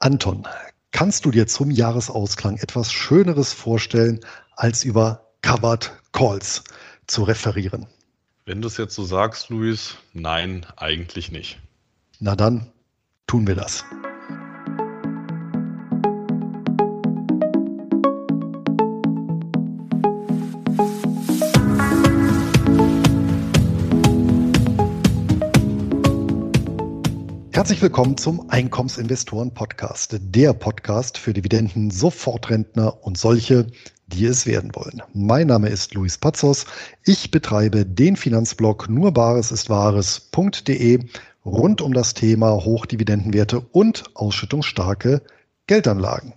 Anton, kannst du dir zum Jahresausklang etwas Schöneres vorstellen, als über Covered Calls zu referieren? Wenn du es jetzt so sagst, Luis, nein, eigentlich nicht. Na dann, tun wir das. Herzlich willkommen zum Einkommensinvestoren Podcast, der Podcast für Dividenden, Sofortrentner und solche, die es werden wollen. Mein Name ist Luis Pazos. Ich betreibe den Finanzblog nurbaresistwahres.de rund um das Thema Hochdividendenwerte und ausschüttungsstarke Geldanlagen.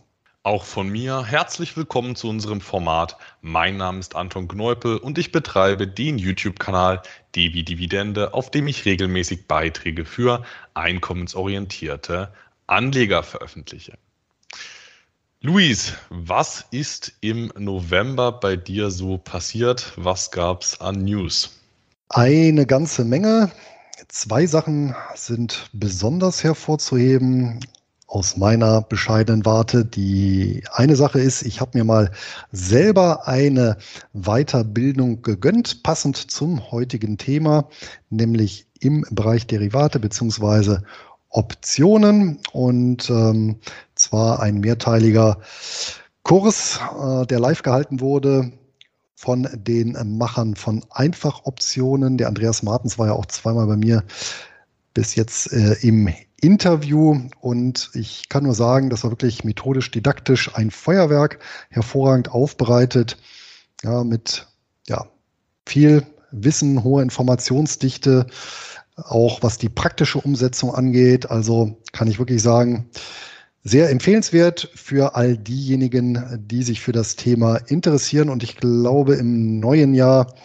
Auch von mir herzlich willkommen zu unserem Format. Mein Name ist Anton Kneupel und ich betreibe den YouTube-Kanal DEWI Dividende, auf dem ich regelmäßig Beiträge für einkommensorientierte Anleger veröffentliche. Luis, was ist im November bei dir so passiert? Was gab es an News? Eine ganze Menge. Zwei Sachen sind besonders hervorzuheben aus meiner bescheidenen Warte. Die eine Sache ist, ich habe mir mal selber eine Weiterbildung gegönnt, passend zum heutigen Thema, nämlich im Bereich Derivate bzw. Optionen und ähm, zwar ein mehrteiliger Kurs, äh, der live gehalten wurde von den Machern von Einfachoptionen. Der Andreas Martens war ja auch zweimal bei mir bis jetzt äh, im Interview und ich kann nur sagen, das war wirklich methodisch didaktisch ein Feuerwerk, hervorragend aufbereitet, ja, mit ja, viel Wissen, hoher Informationsdichte, auch was die praktische Umsetzung angeht. Also kann ich wirklich sagen, sehr empfehlenswert für all diejenigen, die sich für das Thema interessieren. Und ich glaube, im neuen Jahr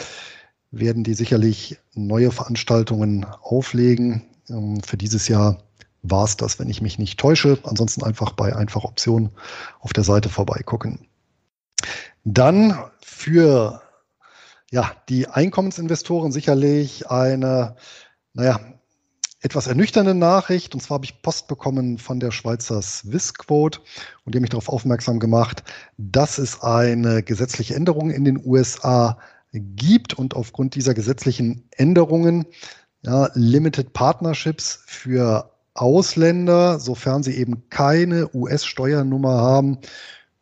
werden die sicherlich neue Veranstaltungen auflegen. Ähm, für dieses Jahr war es das, wenn ich mich nicht täusche. Ansonsten einfach bei einfach Optionen auf der Seite vorbeigucken. Dann für ja, die Einkommensinvestoren sicherlich eine, naja, etwas ernüchternde Nachricht. Und zwar habe ich Post bekommen von der Schweizer Swissquote und die haben mich darauf aufmerksam gemacht, dass es eine gesetzliche Änderung in den USA gibt und aufgrund dieser gesetzlichen Änderungen ja, Limited Partnerships für Ausländer, sofern sie eben keine US-Steuernummer haben,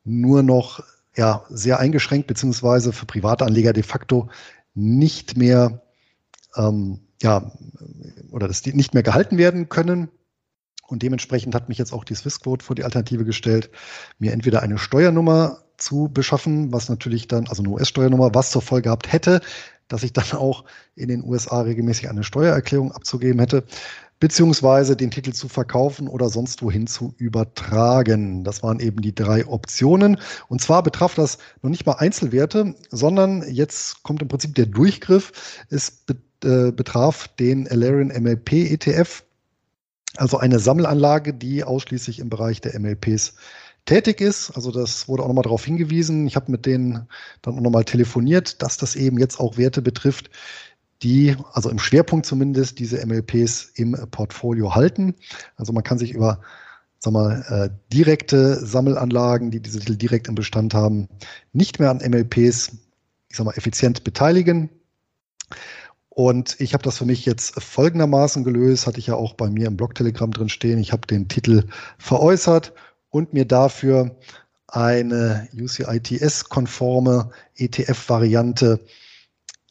nur noch ja, sehr eingeschränkt, beziehungsweise für Privatanleger de facto nicht mehr, ähm, ja, oder dass die nicht mehr gehalten werden können. Und dementsprechend hat mich jetzt auch die Swissquote vor die Alternative gestellt, mir entweder eine Steuernummer zu beschaffen, was natürlich dann, also eine US-Steuernummer, was zur Folge gehabt hätte, dass ich dann auch in den USA regelmäßig eine Steuererklärung abzugeben hätte beziehungsweise den Titel zu verkaufen oder sonst wohin zu übertragen. Das waren eben die drei Optionen. Und zwar betraf das noch nicht mal Einzelwerte, sondern jetzt kommt im Prinzip der Durchgriff. Es äh, betraf den Alerian MLP ETF, also eine Sammelanlage, die ausschließlich im Bereich der MLPs tätig ist. Also das wurde auch nochmal darauf hingewiesen. Ich habe mit denen dann auch nochmal telefoniert, dass das eben jetzt auch Werte betrifft, die, also im Schwerpunkt zumindest, diese MLPs im Portfolio halten. Also man kann sich über sag mal, äh, direkte Sammelanlagen, die diese Titel direkt im Bestand haben, nicht mehr an MLPs, ich sag mal, effizient beteiligen. Und ich habe das für mich jetzt folgendermaßen gelöst, hatte ich ja auch bei mir im blog Telegram drin stehen. Ich habe den Titel veräußert und mir dafür eine UCITS-konforme ETF-Variante äh,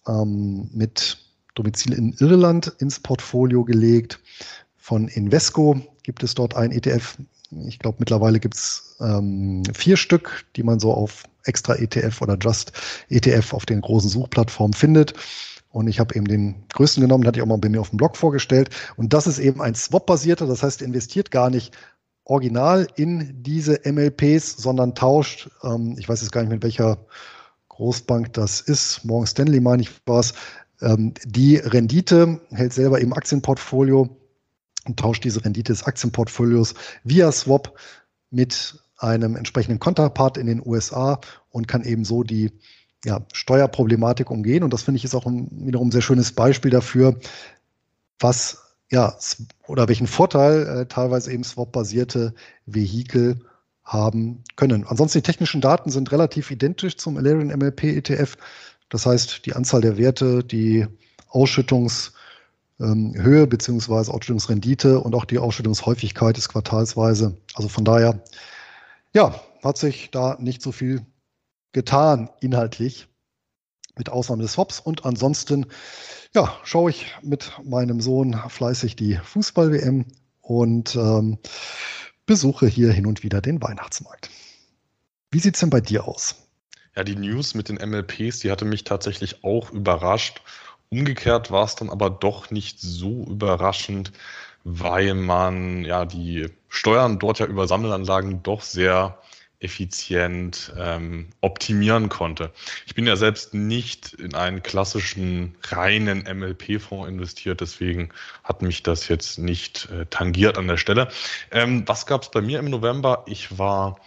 ähm, mit Domizil in Irland ins Portfolio gelegt. Von Invesco gibt es dort ein ETF. Ich glaube, mittlerweile gibt es ähm, vier Stück, die man so auf extra ETF oder Just ETF auf den großen Suchplattformen findet. Und ich habe eben den größten genommen, hatte ich auch mal bei mir auf dem Blog vorgestellt. Und das ist eben ein Swap-basierter, das heißt, investiert gar nicht original in diese MLPs, sondern tauscht, ähm, ich weiß jetzt gar nicht mit welcher Großbank das ist, Morgan Stanley meine ich war es, ähm, die Rendite hält selber im Aktienportfolio und tauscht diese Rendite des Aktienportfolios via Swap mit einem entsprechenden Konterpart in den USA und kann eben so die ja, Steuerproblematik umgehen. Und das finde ich ist auch ein, wiederum ein sehr schönes Beispiel dafür, was ja oder welchen Vorteil äh, teilweise eben swap-basierte Vehikel haben können. Ansonsten die technischen Daten sind relativ identisch zum Alerian MLP ETF. Das heißt, die Anzahl der Werte, die Ausschüttungshöhe ähm, bzw. Ausschüttungsrendite und auch die Ausschüttungshäufigkeit ist quartalsweise. Also von daher, ja, hat sich da nicht so viel getan inhaltlich, mit Ausnahme des Hops. Und ansonsten, ja, schaue ich mit meinem Sohn fleißig die Fußball-WM und ähm, besuche hier hin und wieder den Weihnachtsmarkt. Wie sieht es denn bei dir aus? Ja, die News mit den MLPs, die hatte mich tatsächlich auch überrascht. Umgekehrt war es dann aber doch nicht so überraschend, weil man ja die Steuern dort ja über Sammelanlagen doch sehr effizient ähm, optimieren konnte. Ich bin ja selbst nicht in einen klassischen reinen MLP-Fonds investiert, deswegen hat mich das jetzt nicht äh, tangiert an der Stelle. Ähm, was gab es bei mir im November? Ich war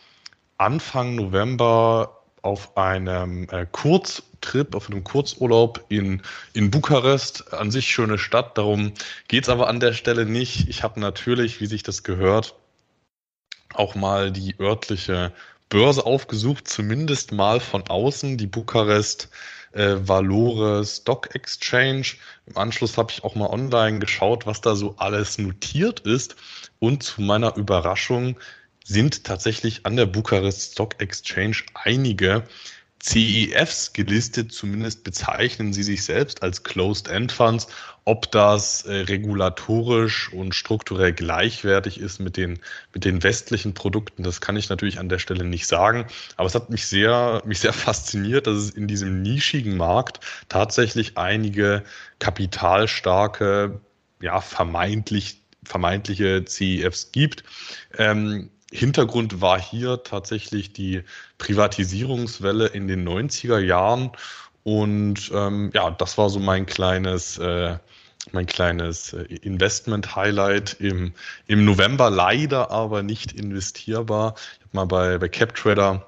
Anfang November auf einem äh, Kurztrip, auf einem Kurzurlaub in, in Bukarest, an sich schöne Stadt, darum geht es aber an der Stelle nicht. Ich habe natürlich, wie sich das gehört, auch mal die örtliche Börse aufgesucht, zumindest mal von außen, die Bukarest äh, Valore Stock Exchange. Im Anschluss habe ich auch mal online geschaut, was da so alles notiert ist. Und zu meiner Überraschung sind tatsächlich an der Bukarest Stock Exchange einige CEFs gelistet, zumindest bezeichnen sie sich selbst als Closed-End-Funds. Ob das äh, regulatorisch und strukturell gleichwertig ist mit den, mit den westlichen Produkten, das kann ich natürlich an der Stelle nicht sagen. Aber es hat mich sehr, mich sehr fasziniert, dass es in diesem nischigen Markt tatsächlich einige kapitalstarke, ja, vermeintlich vermeintliche CEFs gibt. Ähm, Hintergrund war hier tatsächlich die Privatisierungswelle in den 90er Jahren. Und ähm, ja, das war so mein kleines, äh, mein kleines äh, Investment-Highlight im, im November. Leider aber nicht investierbar. Ich habe mal bei, bei CapTrader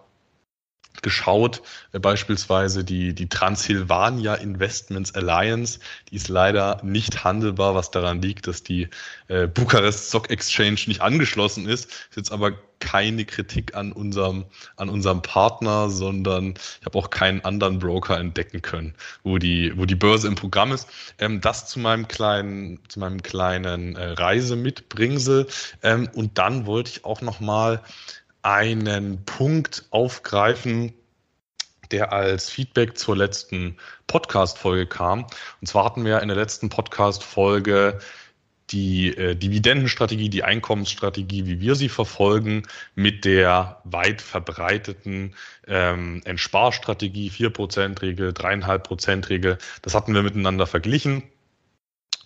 geschaut, äh, beispielsweise die, die Transylvania Investments Alliance, die ist leider nicht handelbar, was daran liegt, dass die äh, Bukarest Stock Exchange nicht angeschlossen ist. Ist jetzt aber keine Kritik an unserem, an unserem Partner, sondern ich habe auch keinen anderen Broker entdecken können, wo die, wo die Börse im Programm ist. Ähm, das zu meinem kleinen, zu meinem kleinen äh, Reisemitbringsel. Ähm, und dann wollte ich auch nochmal mal einen Punkt aufgreifen, der als Feedback zur letzten Podcast-Folge kam. Und zwar hatten wir in der letzten Podcast-Folge die äh, Dividendenstrategie, die Einkommensstrategie, wie wir sie verfolgen, mit der weit verbreiteten ähm, Entsparstrategie, 4%-Regel, 3,5%-Regel. Das hatten wir miteinander verglichen.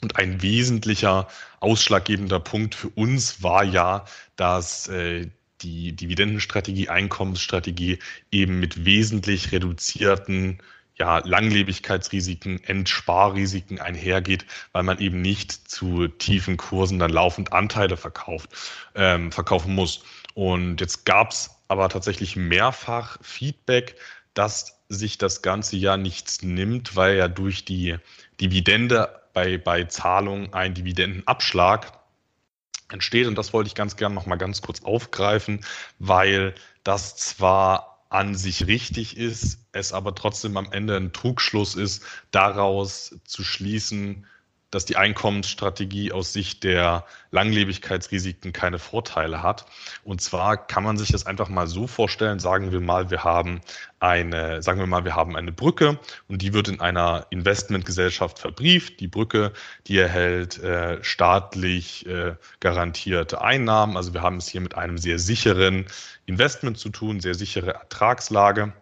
Und ein wesentlicher ausschlaggebender Punkt für uns war ja, dass äh, die Dividendenstrategie, Einkommensstrategie eben mit wesentlich reduzierten ja, Langlebigkeitsrisiken, Entsparrisiken einhergeht, weil man eben nicht zu tiefen Kursen dann laufend Anteile verkauft, ähm, verkaufen muss. Und jetzt gab es aber tatsächlich mehrfach Feedback, dass sich das ganze Jahr nichts nimmt, weil ja durch die Dividende bei, bei Zahlung ein Dividendenabschlag entsteht. Und das wollte ich ganz gerne nochmal ganz kurz aufgreifen, weil das zwar an sich richtig ist, es aber trotzdem am Ende ein Trugschluss ist, daraus zu schließen, dass die Einkommensstrategie aus Sicht der Langlebigkeitsrisiken keine Vorteile hat. Und zwar kann man sich das einfach mal so vorstellen, sagen wir mal, wir haben eine, sagen wir mal, wir haben eine Brücke und die wird in einer Investmentgesellschaft verbrieft. Die Brücke, die erhält äh, staatlich äh, garantierte Einnahmen. Also wir haben es hier mit einem sehr sicheren Investment zu tun, sehr sichere Ertragslage.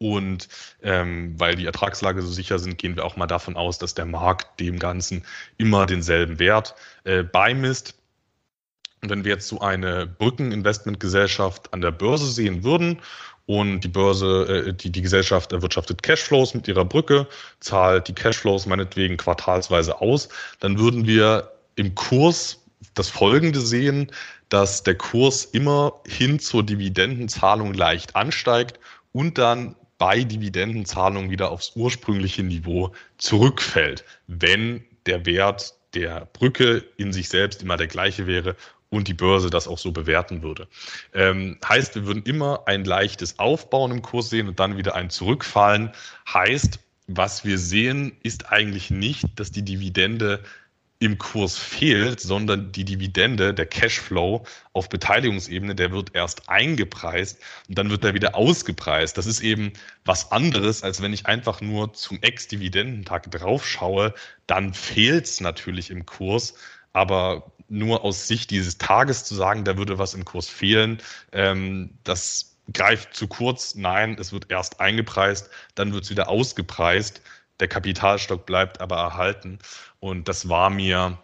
Und ähm, weil die Ertragslage so sicher sind, gehen wir auch mal davon aus, dass der Markt dem Ganzen immer denselben Wert äh, beimisst. Und wenn wir jetzt so eine Brückeninvestmentgesellschaft an der Börse sehen würden und die Börse, äh, die, die Gesellschaft erwirtschaftet Cashflows mit ihrer Brücke, zahlt die Cashflows meinetwegen quartalsweise aus, dann würden wir im Kurs das Folgende sehen, dass der Kurs immer hin zur Dividendenzahlung leicht ansteigt und dann bei Dividendenzahlungen wieder aufs ursprüngliche Niveau zurückfällt, wenn der Wert der Brücke in sich selbst immer der gleiche wäre und die Börse das auch so bewerten würde. Ähm, heißt, wir würden immer ein leichtes Aufbauen im Kurs sehen und dann wieder ein Zurückfallen. Heißt, was wir sehen, ist eigentlich nicht, dass die Dividende im Kurs fehlt, sondern die Dividende, der Cashflow auf Beteiligungsebene, der wird erst eingepreist und dann wird er wieder ausgepreist. Das ist eben was anderes, als wenn ich einfach nur zum Ex-Dividendentag draufschaue, dann fehlt es natürlich im Kurs. Aber nur aus Sicht dieses Tages zu sagen, da würde was im Kurs fehlen, ähm, das greift zu kurz. Nein, es wird erst eingepreist, dann wird es wieder ausgepreist. Der Kapitalstock bleibt aber erhalten. Und das war mir,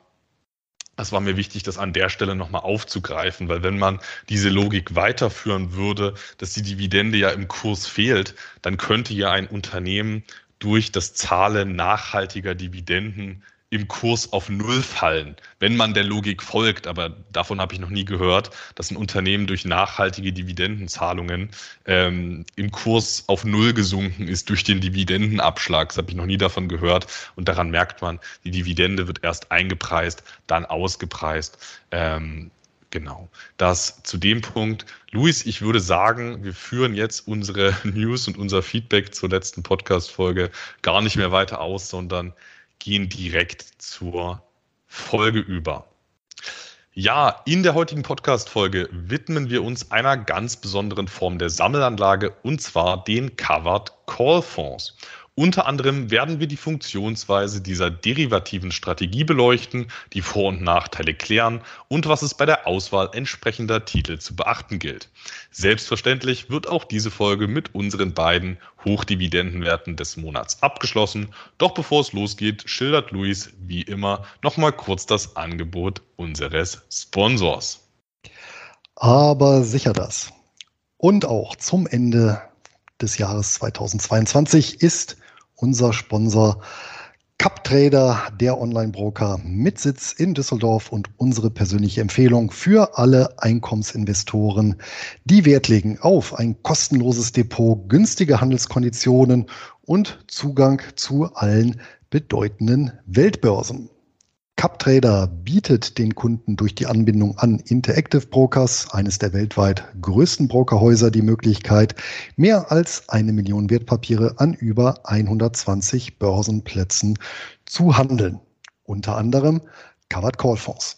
das war mir wichtig, das an der Stelle nochmal aufzugreifen, weil wenn man diese Logik weiterführen würde, dass die Dividende ja im Kurs fehlt, dann könnte ja ein Unternehmen durch das Zahlen nachhaltiger Dividenden im Kurs auf Null fallen, wenn man der Logik folgt. Aber davon habe ich noch nie gehört, dass ein Unternehmen durch nachhaltige Dividendenzahlungen ähm, im Kurs auf Null gesunken ist durch den Dividendenabschlag. Das habe ich noch nie davon gehört. Und daran merkt man, die Dividende wird erst eingepreist, dann ausgepreist. Ähm, Genau. Das zu dem Punkt. Luis, ich würde sagen, wir führen jetzt unsere News und unser Feedback zur letzten Podcast-Folge gar nicht mehr weiter aus, sondern gehen direkt zur Folge über. Ja, in der heutigen Podcast-Folge widmen wir uns einer ganz besonderen Form der Sammelanlage und zwar den Covered Call Fonds. Unter anderem werden wir die Funktionsweise dieser derivativen Strategie beleuchten, die Vor- und Nachteile klären und was es bei der Auswahl entsprechender Titel zu beachten gilt. Selbstverständlich wird auch diese Folge mit unseren beiden Hochdividendenwerten des Monats abgeschlossen. Doch bevor es losgeht, schildert Luis wie immer nochmal kurz das Angebot unseres Sponsors. Aber sicher das. Und auch zum Ende des Jahres 2022 ist unser Sponsor CapTrader, der Online-Broker mit Sitz in Düsseldorf und unsere persönliche Empfehlung für alle Einkommensinvestoren, die Wert legen auf ein kostenloses Depot, günstige Handelskonditionen und Zugang zu allen bedeutenden Weltbörsen. CupTrader bietet den Kunden durch die Anbindung an Interactive Brokers, eines der weltweit größten Brokerhäuser, die Möglichkeit, mehr als eine Million Wertpapiere an über 120 Börsenplätzen zu handeln, unter anderem Covered Call Fonds.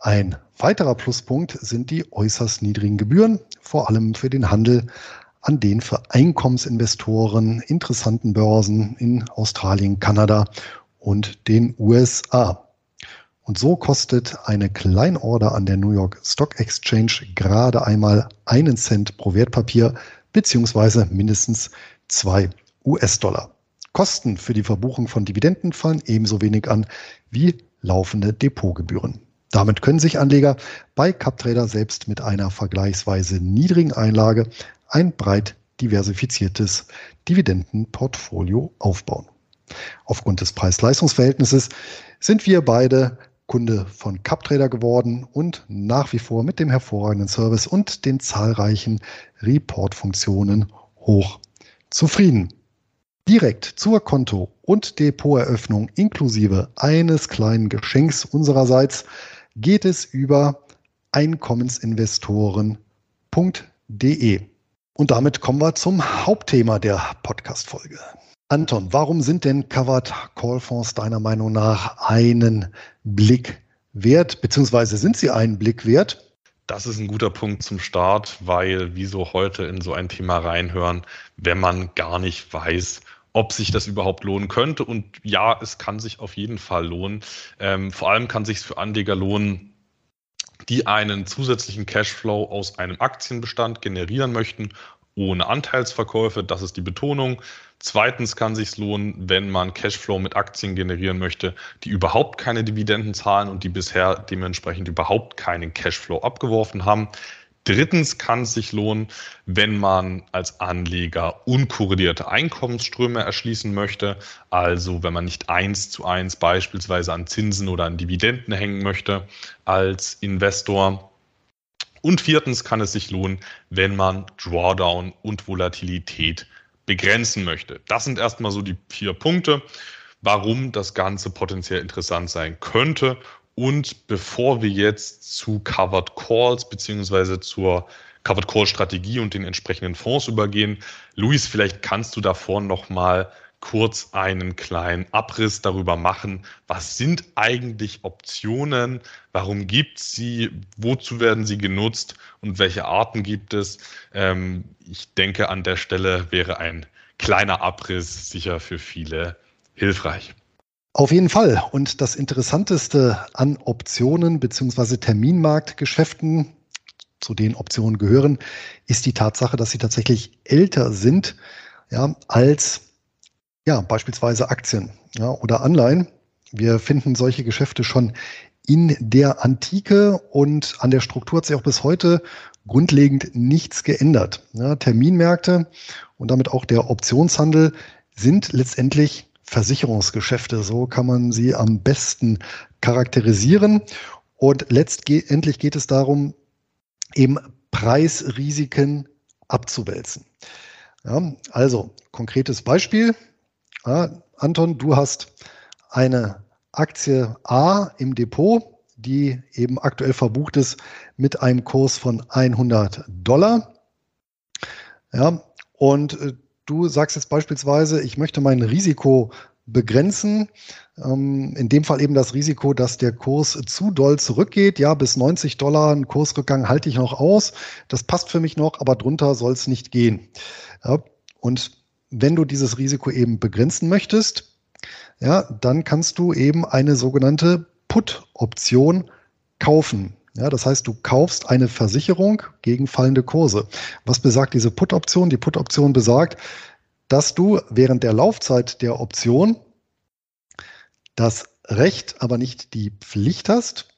Ein weiterer Pluspunkt sind die äußerst niedrigen Gebühren, vor allem für den Handel an den für Einkommensinvestoren interessanten Börsen in Australien, Kanada und den USA. Und so kostet eine Kleinorder an der New York Stock Exchange gerade einmal einen Cent pro Wertpapier beziehungsweise mindestens zwei US-Dollar. Kosten für die Verbuchung von Dividenden fallen ebenso wenig an wie laufende Depotgebühren. Damit können sich Anleger bei CapTrader selbst mit einer vergleichsweise niedrigen Einlage ein breit diversifiziertes Dividendenportfolio aufbauen. Aufgrund des Preis-Leistungs-Verhältnisses sind wir beide Kunde von CupTrader geworden und nach wie vor mit dem hervorragenden Service und den zahlreichen Report-Funktionen hoch zufrieden. Direkt zur Konto- und Depoteröffnung inklusive eines kleinen Geschenks unsererseits geht es über einkommensinvestoren.de. Und damit kommen wir zum Hauptthema der Podcast-Folge. Anton, warum sind denn Covered Call Fonds deiner Meinung nach einen Blick wert, beziehungsweise sind sie einen Blick wert? Das ist ein guter Punkt zum Start, weil wieso heute in so ein Thema reinhören, wenn man gar nicht weiß, ob sich das überhaupt lohnen könnte. Und ja, es kann sich auf jeden Fall lohnen. Ähm, vor allem kann sich für Anleger lohnen, die einen zusätzlichen Cashflow aus einem Aktienbestand generieren möchten, ohne Anteilsverkäufe. Das ist die Betonung. Zweitens kann sich lohnen, wenn man Cashflow mit Aktien generieren möchte, die überhaupt keine Dividenden zahlen und die bisher dementsprechend überhaupt keinen Cashflow abgeworfen haben. Drittens kann es sich lohnen, wenn man als Anleger unkorrelierte Einkommensströme erschließen möchte, also wenn man nicht eins zu eins beispielsweise an Zinsen oder an Dividenden hängen möchte als Investor. Und viertens kann es sich lohnen, wenn man Drawdown und Volatilität begrenzen möchte. Das sind erstmal so die vier Punkte, warum das Ganze potenziell interessant sein könnte. Und bevor wir jetzt zu Covered Calls beziehungsweise zur Covered Call Strategie und den entsprechenden Fonds übergehen, Luis, vielleicht kannst du davor nochmal kurz einen kleinen Abriss darüber machen, was sind eigentlich Optionen, warum gibt es sie, wozu werden sie genutzt und welche Arten gibt es. Ähm, ich denke, an der Stelle wäre ein kleiner Abriss sicher für viele hilfreich. Auf jeden Fall. Und das Interessanteste an Optionen bzw. Terminmarktgeschäften, zu denen Optionen gehören, ist die Tatsache, dass sie tatsächlich älter sind ja, als ja, beispielsweise Aktien ja, oder Anleihen. Wir finden solche Geschäfte schon in der Antike und an der Struktur hat sich auch bis heute grundlegend nichts geändert. Ja, Terminmärkte und damit auch der Optionshandel sind letztendlich Versicherungsgeschäfte. So kann man sie am besten charakterisieren. Und letztendlich geht es darum, eben Preisrisiken abzuwälzen. Ja, also konkretes Beispiel. Ja, Anton, du hast eine Aktie A im Depot, die eben aktuell verbucht ist mit einem Kurs von 100 Dollar. Ja, und äh, du sagst jetzt beispielsweise, ich möchte mein Risiko begrenzen. Ähm, in dem Fall eben das Risiko, dass der Kurs zu doll zurückgeht. Ja, bis 90 Dollar einen Kursrückgang halte ich noch aus. Das passt für mich noch, aber drunter soll es nicht gehen. Ja, und wenn du dieses Risiko eben begrenzen möchtest, ja, dann kannst du eben eine sogenannte Put-Option kaufen. Ja, das heißt, du kaufst eine Versicherung gegen fallende Kurse. Was besagt diese Put-Option? Die Put-Option besagt, dass du während der Laufzeit der Option das Recht, aber nicht die Pflicht hast,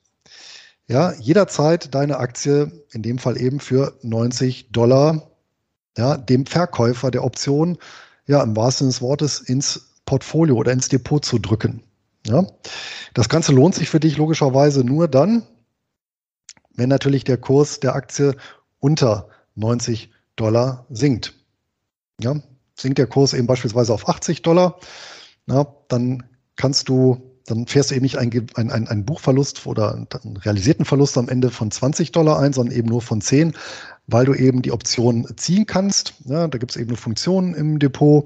ja, jederzeit deine Aktie in dem Fall eben für 90 Dollar ja, dem Verkäufer der Option, ja, im wahrsten Sinne des Wortes ins Portfolio oder ins Depot zu drücken. Ja. Das Ganze lohnt sich für dich logischerweise nur dann, wenn natürlich der Kurs der Aktie unter 90 Dollar sinkt. Ja, sinkt der Kurs eben beispielsweise auf 80 Dollar, na, dann kannst du dann fährst du eben nicht einen, einen, einen Buchverlust oder einen realisierten Verlust am Ende von 20 Dollar ein, sondern eben nur von 10, weil du eben die Option ziehen kannst. Ja, da gibt es eben eine Funktion im Depot,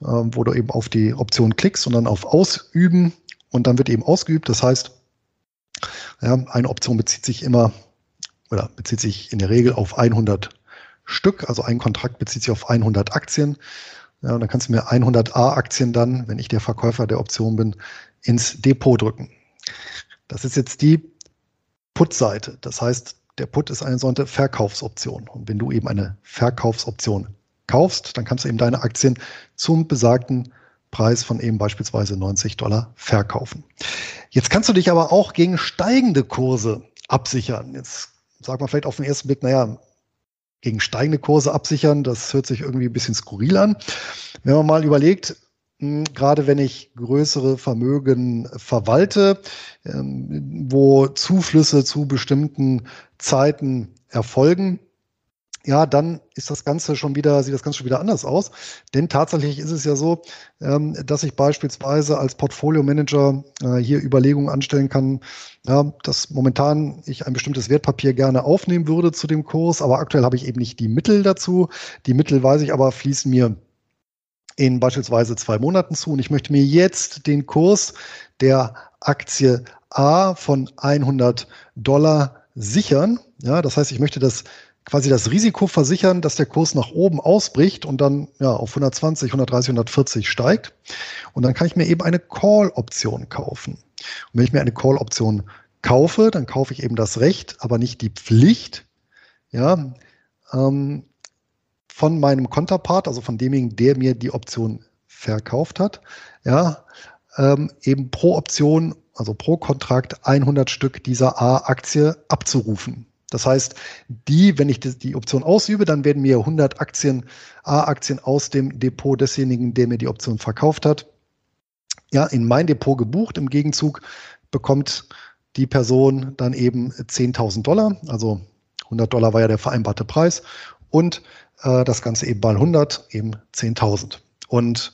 äh, wo du eben auf die Option klickst und dann auf Ausüben und dann wird eben ausgeübt. Das heißt, ja, eine Option bezieht sich immer oder bezieht sich in der Regel auf 100 Stück, also ein Kontrakt bezieht sich auf 100 Aktien. Ja, und dann kannst du mir 100 A-Aktien dann, wenn ich der Verkäufer der Option bin, ins Depot drücken. Das ist jetzt die Put-Seite. Das heißt, der Put ist eine solche Verkaufsoption. Und wenn du eben eine Verkaufsoption kaufst, dann kannst du eben deine Aktien zum besagten Preis von eben beispielsweise 90 Dollar verkaufen. Jetzt kannst du dich aber auch gegen steigende Kurse absichern. Jetzt sagt man vielleicht auf den ersten Blick, naja, gegen steigende Kurse absichern, das hört sich irgendwie ein bisschen skurril an. Wenn man mal überlegt, hm, gerade wenn ich größere Vermögen verwalte, ähm, wo Zuflüsse zu bestimmten Zeiten erfolgen, ja, dann ist das Ganze schon wieder, sieht das Ganze schon wieder anders aus. Denn tatsächlich ist es ja so, ähm, dass ich beispielsweise als Portfolio-Manager äh, hier Überlegungen anstellen kann, ja, dass momentan ich ein bestimmtes Wertpapier gerne aufnehmen würde zu dem Kurs, aber aktuell habe ich eben nicht die Mittel dazu. Die Mittel, weiß ich aber, fließen mir in beispielsweise zwei Monaten zu und ich möchte mir jetzt den Kurs der Aktie A von 100 Dollar sichern. Ja, das heißt, ich möchte das quasi das Risiko versichern, dass der Kurs nach oben ausbricht und dann ja, auf 120, 130, 140 steigt. Und dann kann ich mir eben eine Call-Option kaufen. Und wenn ich mir eine Call-Option kaufe, dann kaufe ich eben das Recht, aber nicht die Pflicht, ja, ähm, von meinem Konterpart, also von demjenigen, der mir die Option verkauft hat, ja, ähm, eben pro Option, also pro Kontrakt 100 Stück dieser A-Aktie abzurufen. Das heißt, die, wenn ich die Option ausübe, dann werden mir 100 Aktien, A-Aktien aus dem Depot desjenigen, der mir die Option verkauft hat, ja, in mein Depot gebucht. Im Gegenzug bekommt die Person dann eben 10.000 Dollar, also 100 Dollar war ja der vereinbarte Preis, und äh, das Ganze eben mal 100, eben 10.000. Und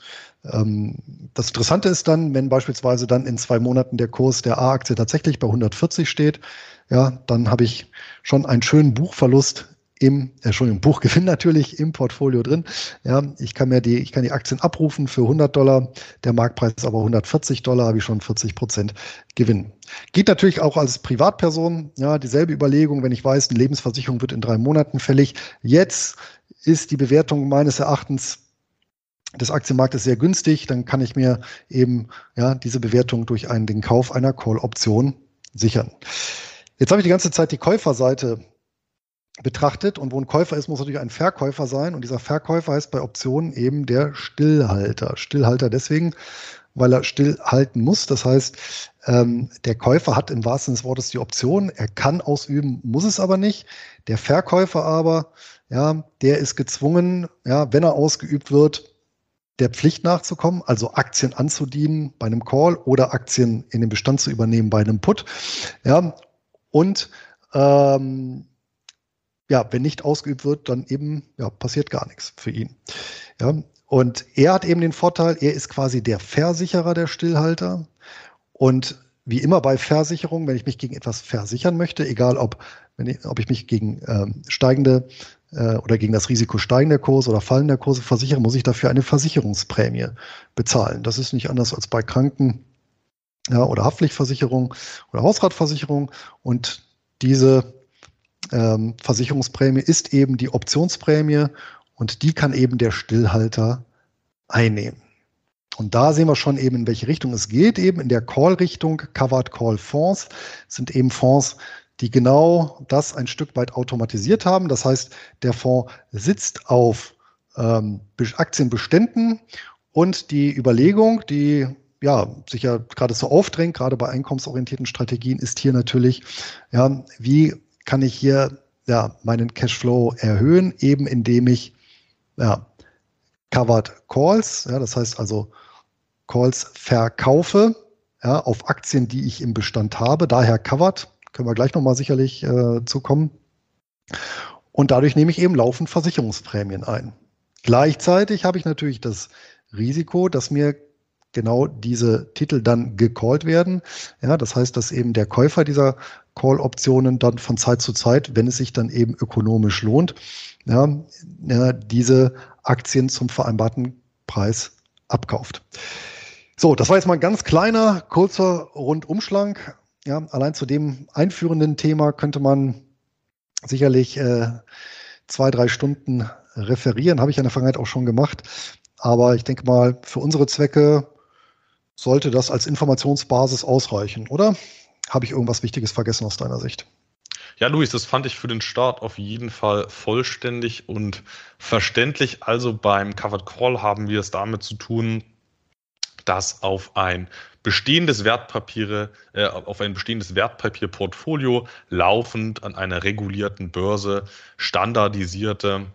ähm, das Interessante ist dann, wenn beispielsweise dann in zwei Monaten der Kurs der A-Aktie tatsächlich bei 140 steht, ja, dann habe ich schon einen schönen Buchverlust im, äh, Entschuldigung, Buchgewinn natürlich im Portfolio drin. Ja, ich kann mir die, ich kann die Aktien abrufen für 100 Dollar, der Marktpreis ist aber 140 Dollar, habe ich schon 40 Prozent Gewinn. Geht natürlich auch als Privatperson, ja, dieselbe Überlegung, wenn ich weiß, eine Lebensversicherung wird in drei Monaten fällig. Jetzt ist die Bewertung meines Erachtens des Aktienmarktes sehr günstig, dann kann ich mir eben ja, diese Bewertung durch einen, den Kauf einer Call-Option sichern. Jetzt habe ich die ganze Zeit die Käuferseite betrachtet und wo ein Käufer ist, muss natürlich ein Verkäufer sein und dieser Verkäufer heißt bei Optionen eben der Stillhalter. Stillhalter deswegen, weil er stillhalten muss. Das heißt, ähm, der Käufer hat im wahrsten Sinne des Wortes die Option, er kann ausüben, muss es aber nicht. Der Verkäufer aber ja, der ist gezwungen, ja, wenn er ausgeübt wird, der Pflicht nachzukommen, also Aktien anzudienen bei einem Call oder Aktien in den Bestand zu übernehmen bei einem Put. Ja, und ähm, ja, wenn nicht ausgeübt wird, dann eben ja, passiert gar nichts für ihn. Ja, und er hat eben den Vorteil, er ist quasi der Versicherer der Stillhalter. Und wie immer bei Versicherung, wenn ich mich gegen etwas versichern möchte, egal ob, ich, ob ich mich gegen ähm, steigende äh, oder gegen das Risiko steigender Kurse oder fallender Kurse versichere, muss ich dafür eine Versicherungsprämie bezahlen. Das ist nicht anders als bei Kranken ja, oder Haftpflichtversicherung oder Hausratversicherung. Und diese ähm, Versicherungsprämie ist eben die Optionsprämie und die kann eben der Stillhalter einnehmen. Und da sehen wir schon eben, in welche Richtung es geht. Eben in der Call-Richtung, Covered Call Fonds, sind eben Fonds, die genau das ein Stück weit automatisiert haben. Das heißt, der Fonds sitzt auf ähm, Aktienbeständen und die Überlegung, die ja, sich ja gerade so aufdrängt, gerade bei einkommensorientierten Strategien, ist hier natürlich, ja, wie kann ich hier ja, meinen Cashflow erhöhen, eben indem ich ja, Covered Calls, ja, das heißt also Calls verkaufe ja, auf Aktien, die ich im Bestand habe, daher Covered können wir gleich nochmal sicherlich äh, zukommen. Und dadurch nehme ich eben laufend Versicherungsprämien ein. Gleichzeitig habe ich natürlich das Risiko, dass mir genau diese Titel dann gecallt werden. Ja, das heißt, dass eben der Käufer dieser Call-Optionen dann von Zeit zu Zeit, wenn es sich dann eben ökonomisch lohnt, ja, ja, äh, diese Aktien zum vereinbarten Preis abkauft. So, das war jetzt mal ein ganz kleiner, kurzer Rundumschlag ja, allein zu dem einführenden Thema könnte man sicherlich äh, zwei, drei Stunden referieren. Habe ich in der Vergangenheit auch schon gemacht. Aber ich denke mal, für unsere Zwecke sollte das als Informationsbasis ausreichen, oder? Habe ich irgendwas Wichtiges vergessen aus deiner Sicht? Ja, Luis, das fand ich für den Start auf jeden Fall vollständig und verständlich. Also beim Covered Call haben wir es damit zu tun, das auf ein bestehendes Wertpapiere, äh, auf ein bestehendes Wertpapierportfolio laufend an einer regulierten Börse standardisierte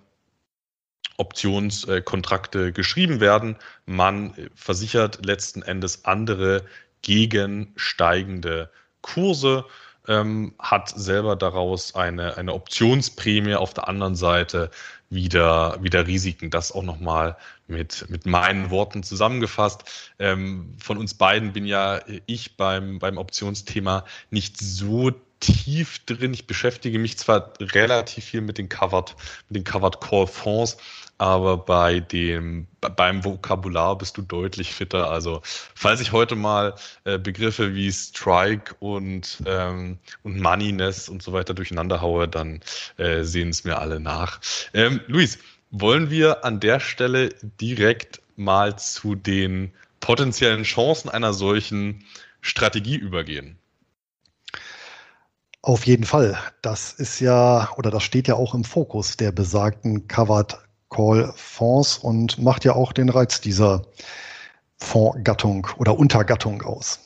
Optionskontrakte geschrieben werden. Man versichert letzten Endes andere gegen steigende Kurse, ähm, hat selber daraus eine, eine Optionsprämie auf der anderen Seite wieder, wieder Risiken. Das auch nochmal mit, mit meinen Worten zusammengefasst. Ähm, von uns beiden bin ja ich beim, beim Optionsthema nicht so tief drin. Ich beschäftige mich zwar relativ viel mit den Covered, mit den Covered Call Fonds, aber bei dem, beim Vokabular bist du deutlich fitter. Also, falls ich heute mal äh, Begriffe wie Strike und, ähm, und Moneyness und so weiter durcheinander haue, dann äh, sehen es mir alle nach. Ähm, Luis, wollen wir an der Stelle direkt mal zu den potenziellen Chancen einer solchen Strategie übergehen? Auf jeden Fall. Das ist ja oder das steht ja auch im Fokus der besagten Covered Call Fonds und macht ja auch den Reiz dieser Fondsgattung oder Untergattung aus.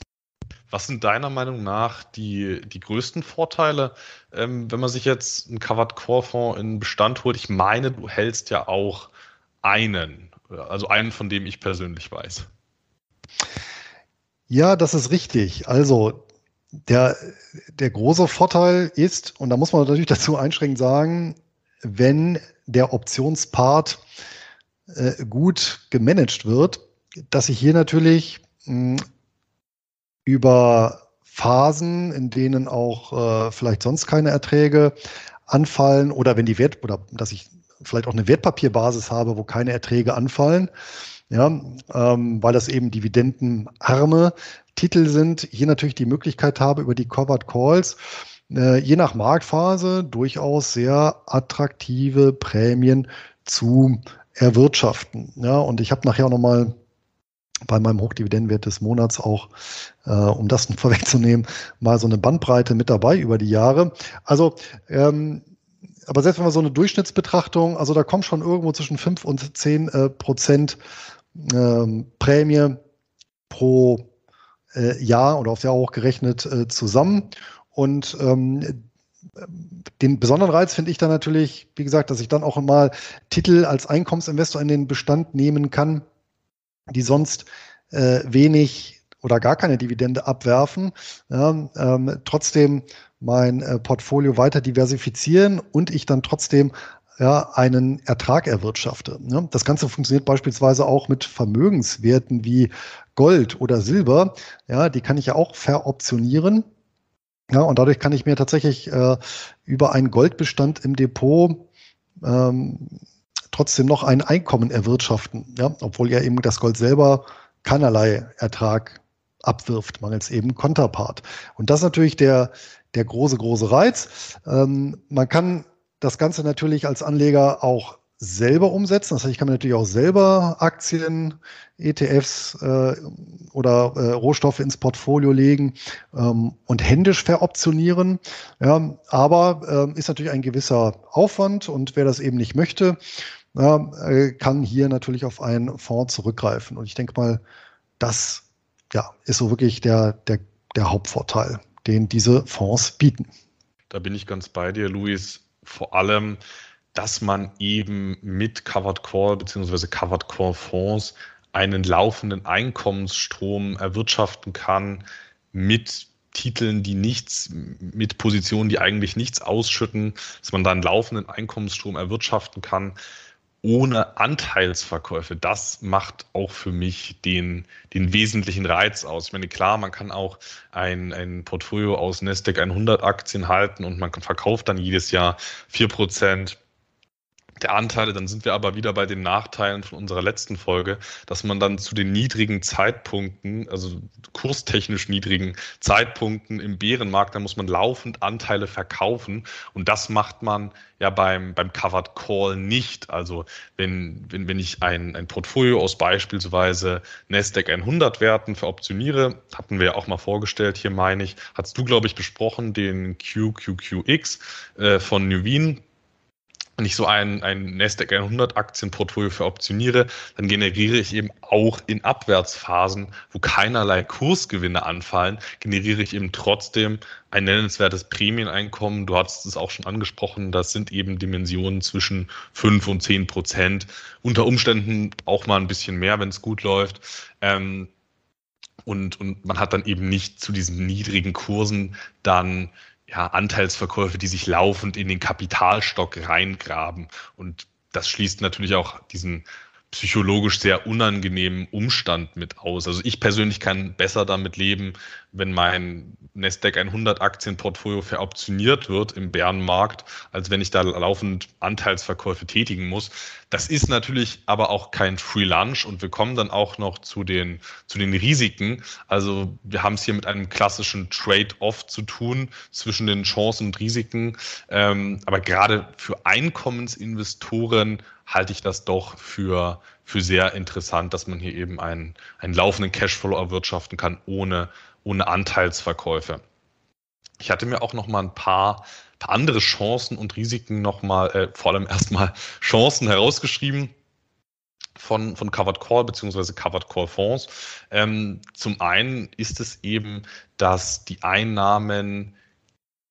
Was sind deiner Meinung nach die, die größten Vorteile, ähm, wenn man sich jetzt einen Covered Core Fonds in Bestand holt? Ich meine, du hältst ja auch einen, also einen, von dem ich persönlich weiß. Ja, das ist richtig. Also der, der große Vorteil ist, und da muss man natürlich dazu einschränkend sagen, wenn der Optionspart äh, gut gemanagt wird, dass ich hier natürlich hm, über Phasen, in denen auch äh, vielleicht sonst keine Erträge anfallen oder wenn die Wert oder dass ich vielleicht auch eine Wertpapierbasis habe, wo keine Erträge anfallen, ja, ähm, weil das eben dividendenarme Titel sind, hier natürlich die Möglichkeit habe, über die Covered Calls äh, je nach Marktphase durchaus sehr attraktive Prämien zu erwirtschaften. Ja, und ich habe nachher auch nochmal bei meinem Hochdividendenwert des Monats auch, äh, um das vorwegzunehmen, mal so eine Bandbreite mit dabei über die Jahre. Also ähm, aber selbst wenn man so eine Durchschnittsbetrachtung, also da kommt schon irgendwo zwischen 5 und 10 äh, Prozent ähm, Prämie pro äh, Jahr oder aufs Jahr auch gerechnet äh, zusammen. Und ähm, den besonderen Reiz finde ich dann natürlich, wie gesagt, dass ich dann auch mal Titel als Einkommensinvestor in den Bestand nehmen kann, die sonst äh, wenig oder gar keine Dividende abwerfen, ja, ähm, trotzdem mein äh, Portfolio weiter diversifizieren und ich dann trotzdem ja, einen Ertrag erwirtschafte. Ne? Das Ganze funktioniert beispielsweise auch mit Vermögenswerten wie Gold oder Silber. Ja, die kann ich ja auch veroptionieren. Ja, und dadurch kann ich mir tatsächlich äh, über einen Goldbestand im Depot ähm, trotzdem noch ein Einkommen erwirtschaften, ja, obwohl ja eben das Gold selber keinerlei Ertrag abwirft, mangels eben Konterpart. Und das ist natürlich der, der große, große Reiz. Ähm, man kann das Ganze natürlich als Anleger auch selber umsetzen. Das heißt, ich kann mir natürlich auch selber Aktien, ETFs äh, oder äh, Rohstoffe ins Portfolio legen ähm, und händisch veroptionieren. Ja, aber äh, ist natürlich ein gewisser Aufwand und wer das eben nicht möchte, äh, kann hier natürlich auf einen Fonds zurückgreifen. Und ich denke mal, das ja, ist so wirklich der, der, der Hauptvorteil, den diese Fonds bieten. Da bin ich ganz bei dir, Luis. Vor allem, dass man eben mit Covered Core bzw. Covered Core Fonds einen laufenden Einkommensstrom erwirtschaften kann mit Titeln, die nichts, mit Positionen, die eigentlich nichts ausschütten, dass man da einen laufenden Einkommensstrom erwirtschaften kann, ohne Anteilsverkäufe, das macht auch für mich den, den wesentlichen Reiz aus. Ich meine, klar, man kann auch ein, ein Portfolio aus Nasdaq 100 Aktien halten und man verkauft dann jedes Jahr 4% der Anteile, dann sind wir aber wieder bei den Nachteilen von unserer letzten Folge, dass man dann zu den niedrigen Zeitpunkten, also kurstechnisch niedrigen Zeitpunkten im Bärenmarkt, da muss man laufend Anteile verkaufen und das macht man ja beim, beim Covered Call nicht. Also wenn, wenn, wenn ich ein, ein Portfolio aus beispielsweise Nasdaq 100 Werten veroptioniere, hatten wir ja auch mal vorgestellt, hier meine ich, hast du glaube ich besprochen, den QQQX äh, von Nuveen wenn ich so ein, ein Nasdaq 100 Aktienportfolio veroptioniere, dann generiere ich eben auch in Abwärtsphasen, wo keinerlei Kursgewinne anfallen, generiere ich eben trotzdem ein nennenswertes Prämieneinkommen. Du hast es auch schon angesprochen, das sind eben Dimensionen zwischen 5 und 10 Prozent, unter Umständen auch mal ein bisschen mehr, wenn es gut läuft. Ähm, und, und man hat dann eben nicht zu diesen niedrigen Kursen dann ja, Anteilsverkäufe, die sich laufend in den Kapitalstock reingraben. Und das schließt natürlich auch diesen psychologisch sehr unangenehmen Umstand mit aus. Also ich persönlich kann besser damit leben, wenn mein Nasdaq 100 Aktienportfolio veroptioniert wird im Bärenmarkt, als wenn ich da laufend Anteilsverkäufe tätigen muss. Das ist natürlich aber auch kein Free Lunch und wir kommen dann auch noch zu den, zu den Risiken. Also wir haben es hier mit einem klassischen Trade-off zu tun zwischen den Chancen und Risiken. Ähm, aber gerade für Einkommensinvestoren halte ich das doch für, für sehr interessant, dass man hier eben einen, einen laufenden Cashflow erwirtschaften kann ohne, ohne Anteilsverkäufe. Ich hatte mir auch noch mal ein paar, paar andere Chancen und Risiken noch mal, äh, vor allem erstmal Chancen herausgeschrieben von, von Covered Call bzw. Covered Call Fonds. Ähm, zum einen ist es eben, dass die Einnahmen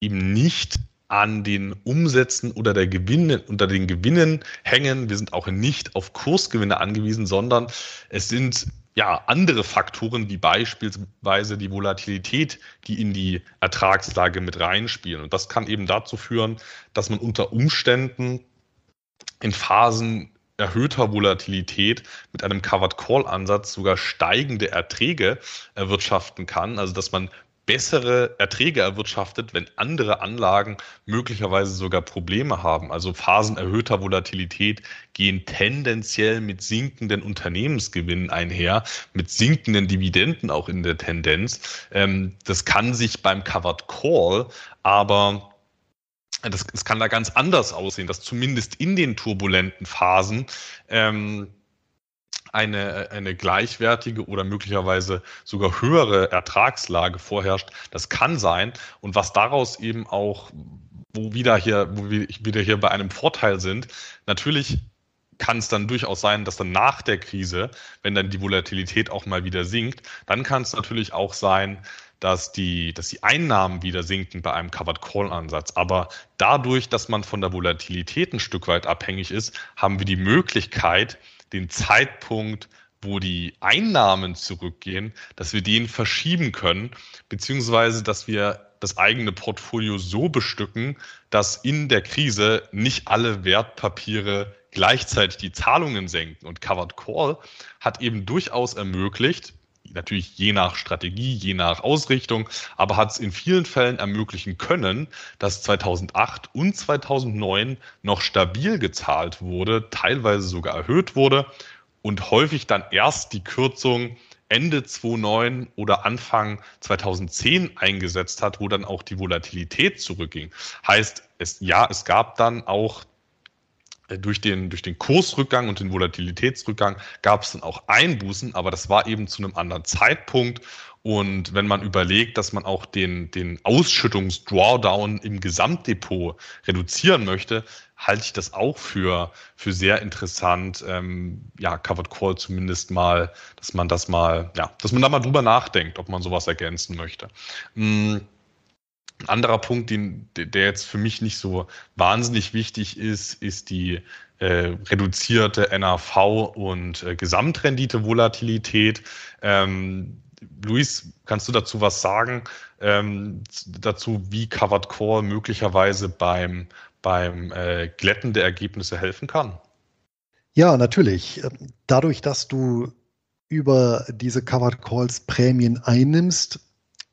eben nicht an den Umsätzen oder, der Gewinne, unter den Gewinnen hängen. Wir sind auch nicht auf Kursgewinne angewiesen, sondern es sind ja, andere Faktoren wie beispielsweise die Volatilität, die in die Ertragslage mit reinspielen. Und das kann eben dazu führen, dass man unter Umständen in Phasen erhöhter Volatilität mit einem Covered Call Ansatz sogar steigende Erträge erwirtschaften kann, also dass man bessere Erträge erwirtschaftet, wenn andere Anlagen möglicherweise sogar Probleme haben. Also Phasen erhöhter Volatilität gehen tendenziell mit sinkenden Unternehmensgewinnen einher, mit sinkenden Dividenden auch in der Tendenz. Ähm, das kann sich beim Covered Call aber das, das kann da ganz anders aussehen, dass zumindest in den turbulenten Phasen ähm, eine, eine gleichwertige oder möglicherweise sogar höhere Ertragslage vorherrscht. Das kann sein. Und was daraus eben auch, wo wieder hier, wo wir wieder hier bei einem Vorteil sind, natürlich kann es dann durchaus sein, dass dann nach der Krise, wenn dann die Volatilität auch mal wieder sinkt, dann kann es natürlich auch sein, dass die, dass die Einnahmen wieder sinken bei einem Covered Call Ansatz. Aber dadurch, dass man von der Volatilität ein Stück weit abhängig ist, haben wir die Möglichkeit, den Zeitpunkt, wo die Einnahmen zurückgehen, dass wir den verschieben können, beziehungsweise dass wir das eigene Portfolio so bestücken, dass in der Krise nicht alle Wertpapiere gleichzeitig die Zahlungen senken. Und Covered Call hat eben durchaus ermöglicht, natürlich je nach Strategie, je nach Ausrichtung, aber hat es in vielen Fällen ermöglichen können, dass 2008 und 2009 noch stabil gezahlt wurde, teilweise sogar erhöht wurde und häufig dann erst die Kürzung Ende 2009 oder Anfang 2010 eingesetzt hat, wo dann auch die Volatilität zurückging. Heißt, es, ja, es gab dann auch äh, durch den, durch den Kursrückgang und den Volatilitätsrückgang gab es dann auch Einbußen, aber das war eben zu einem anderen Zeitpunkt. Und wenn man überlegt, dass man auch den, den Ausschüttungs-Drawdown im Gesamtdepot reduzieren möchte, halte ich das auch für, für sehr interessant. Ähm, ja, Covered Call zumindest mal, dass man das mal, ja, dass man da mal drüber nachdenkt, ob man sowas ergänzen möchte. Mhm. Ein anderer Punkt, den, der jetzt für mich nicht so wahnsinnig wichtig ist, ist die äh, reduzierte NAV und äh, Gesamtrendite-Volatilität. Ähm, Luis, kannst du dazu was sagen? Ähm, dazu, wie Covered Core möglicherweise beim, beim äh, Glätten der Ergebnisse helfen kann? Ja, natürlich. Dadurch, dass du über diese Covered Calls Prämien einnimmst,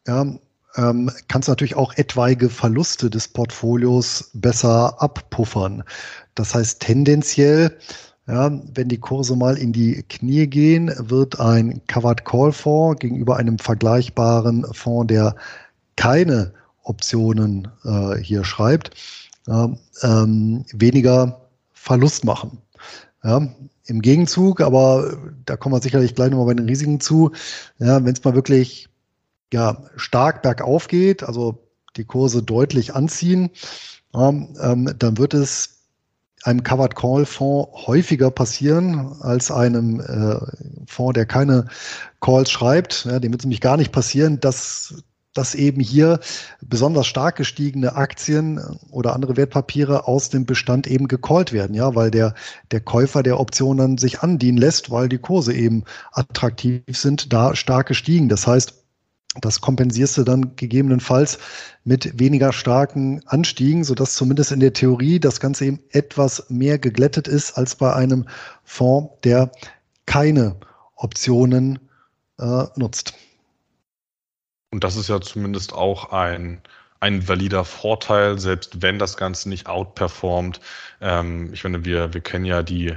ja, ähm, kannst natürlich auch etwaige Verluste des Portfolios besser abpuffern. Das heißt tendenziell, ja, wenn die Kurse mal in die Knie gehen, wird ein Covered Call Fonds gegenüber einem vergleichbaren Fonds, der keine Optionen äh, hier schreibt, äh, ähm, weniger Verlust machen. Ja, Im Gegenzug, aber da kommen wir sicherlich gleich nochmal bei den Risiken zu, ja, wenn es mal wirklich ja, stark bergauf geht, also die Kurse deutlich anziehen, ähm, dann wird es einem Covered Call Fonds häufiger passieren als einem äh, Fonds, der keine Calls schreibt. Ja, dem wird es nämlich gar nicht passieren, dass dass eben hier besonders stark gestiegene Aktien oder andere Wertpapiere aus dem Bestand eben gecallt werden, ja, weil der, der Käufer der Option dann sich andienen lässt, weil die Kurse eben attraktiv sind, da stark gestiegen. Das heißt, das kompensierst du dann gegebenenfalls mit weniger starken Anstiegen, sodass zumindest in der Theorie das Ganze eben etwas mehr geglättet ist als bei einem Fonds, der keine Optionen äh, nutzt. Und das ist ja zumindest auch ein, ein valider Vorteil, selbst wenn das Ganze nicht outperformt. Ähm, ich meine, wir, wir kennen ja die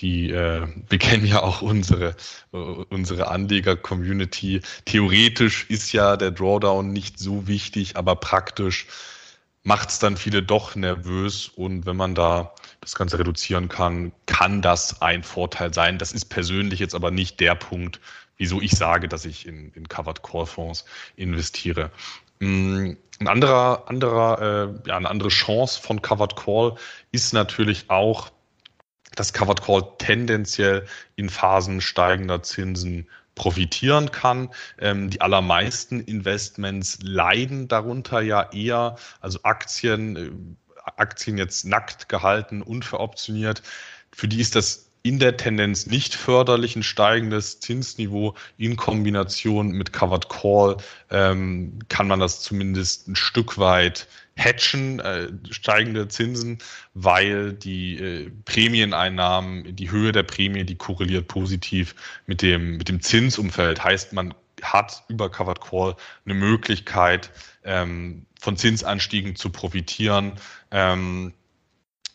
die, äh, wir kennen ja auch unsere, äh, unsere Anleger-Community. Theoretisch ist ja der Drawdown nicht so wichtig, aber praktisch macht es dann viele doch nervös. Und wenn man da das Ganze reduzieren kann, kann das ein Vorteil sein. Das ist persönlich jetzt aber nicht der Punkt, wieso ich sage, dass ich in, in Covered Call Fonds investiere. Mm, ein anderer, anderer, äh, ja, eine andere Chance von Covered Call ist natürlich auch, dass Covered Call tendenziell in Phasen steigender Zinsen profitieren kann. Ähm, die allermeisten Investments leiden darunter ja eher, also Aktien, äh, Aktien jetzt nackt gehalten, unveroptioniert. Für die ist das in der Tendenz nicht förderlich ein steigendes Zinsniveau in Kombination mit Covered Call ähm, kann man das zumindest ein Stück weit hatchen, äh, steigende Zinsen, weil die äh, Prämieneinnahmen, die Höhe der Prämie, die korreliert positiv mit dem, mit dem Zinsumfeld. Heißt, man hat über Covered Call eine Möglichkeit, ähm, von Zinsanstiegen zu profitieren. Ähm,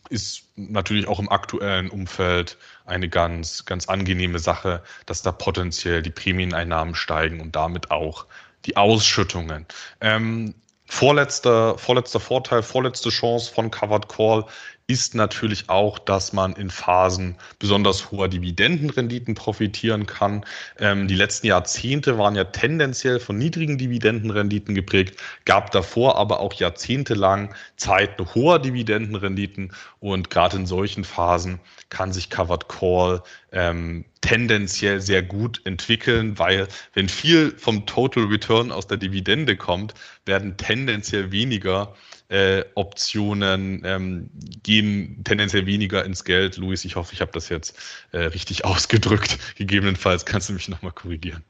ist natürlich auch im aktuellen Umfeld eine ganz, ganz angenehme Sache, dass da potenziell die Prämieneinnahmen steigen und damit auch die Ausschüttungen. Ähm, Vorletzter, vorletzter Vorteil, vorletzte Chance von Covered Call ist natürlich auch, dass man in Phasen besonders hoher Dividendenrenditen profitieren kann. Ähm, die letzten Jahrzehnte waren ja tendenziell von niedrigen Dividendenrenditen geprägt, gab davor aber auch jahrzehntelang Zeiten hoher Dividendenrenditen und gerade in solchen Phasen kann sich Covered Call ähm, tendenziell sehr gut entwickeln, weil wenn viel vom Total Return aus der Dividende kommt, werden tendenziell weniger äh, Optionen ähm, gehen tendenziell weniger ins Geld. Luis, ich hoffe, ich habe das jetzt äh, richtig ausgedrückt. Gegebenenfalls kannst du mich nochmal korrigieren.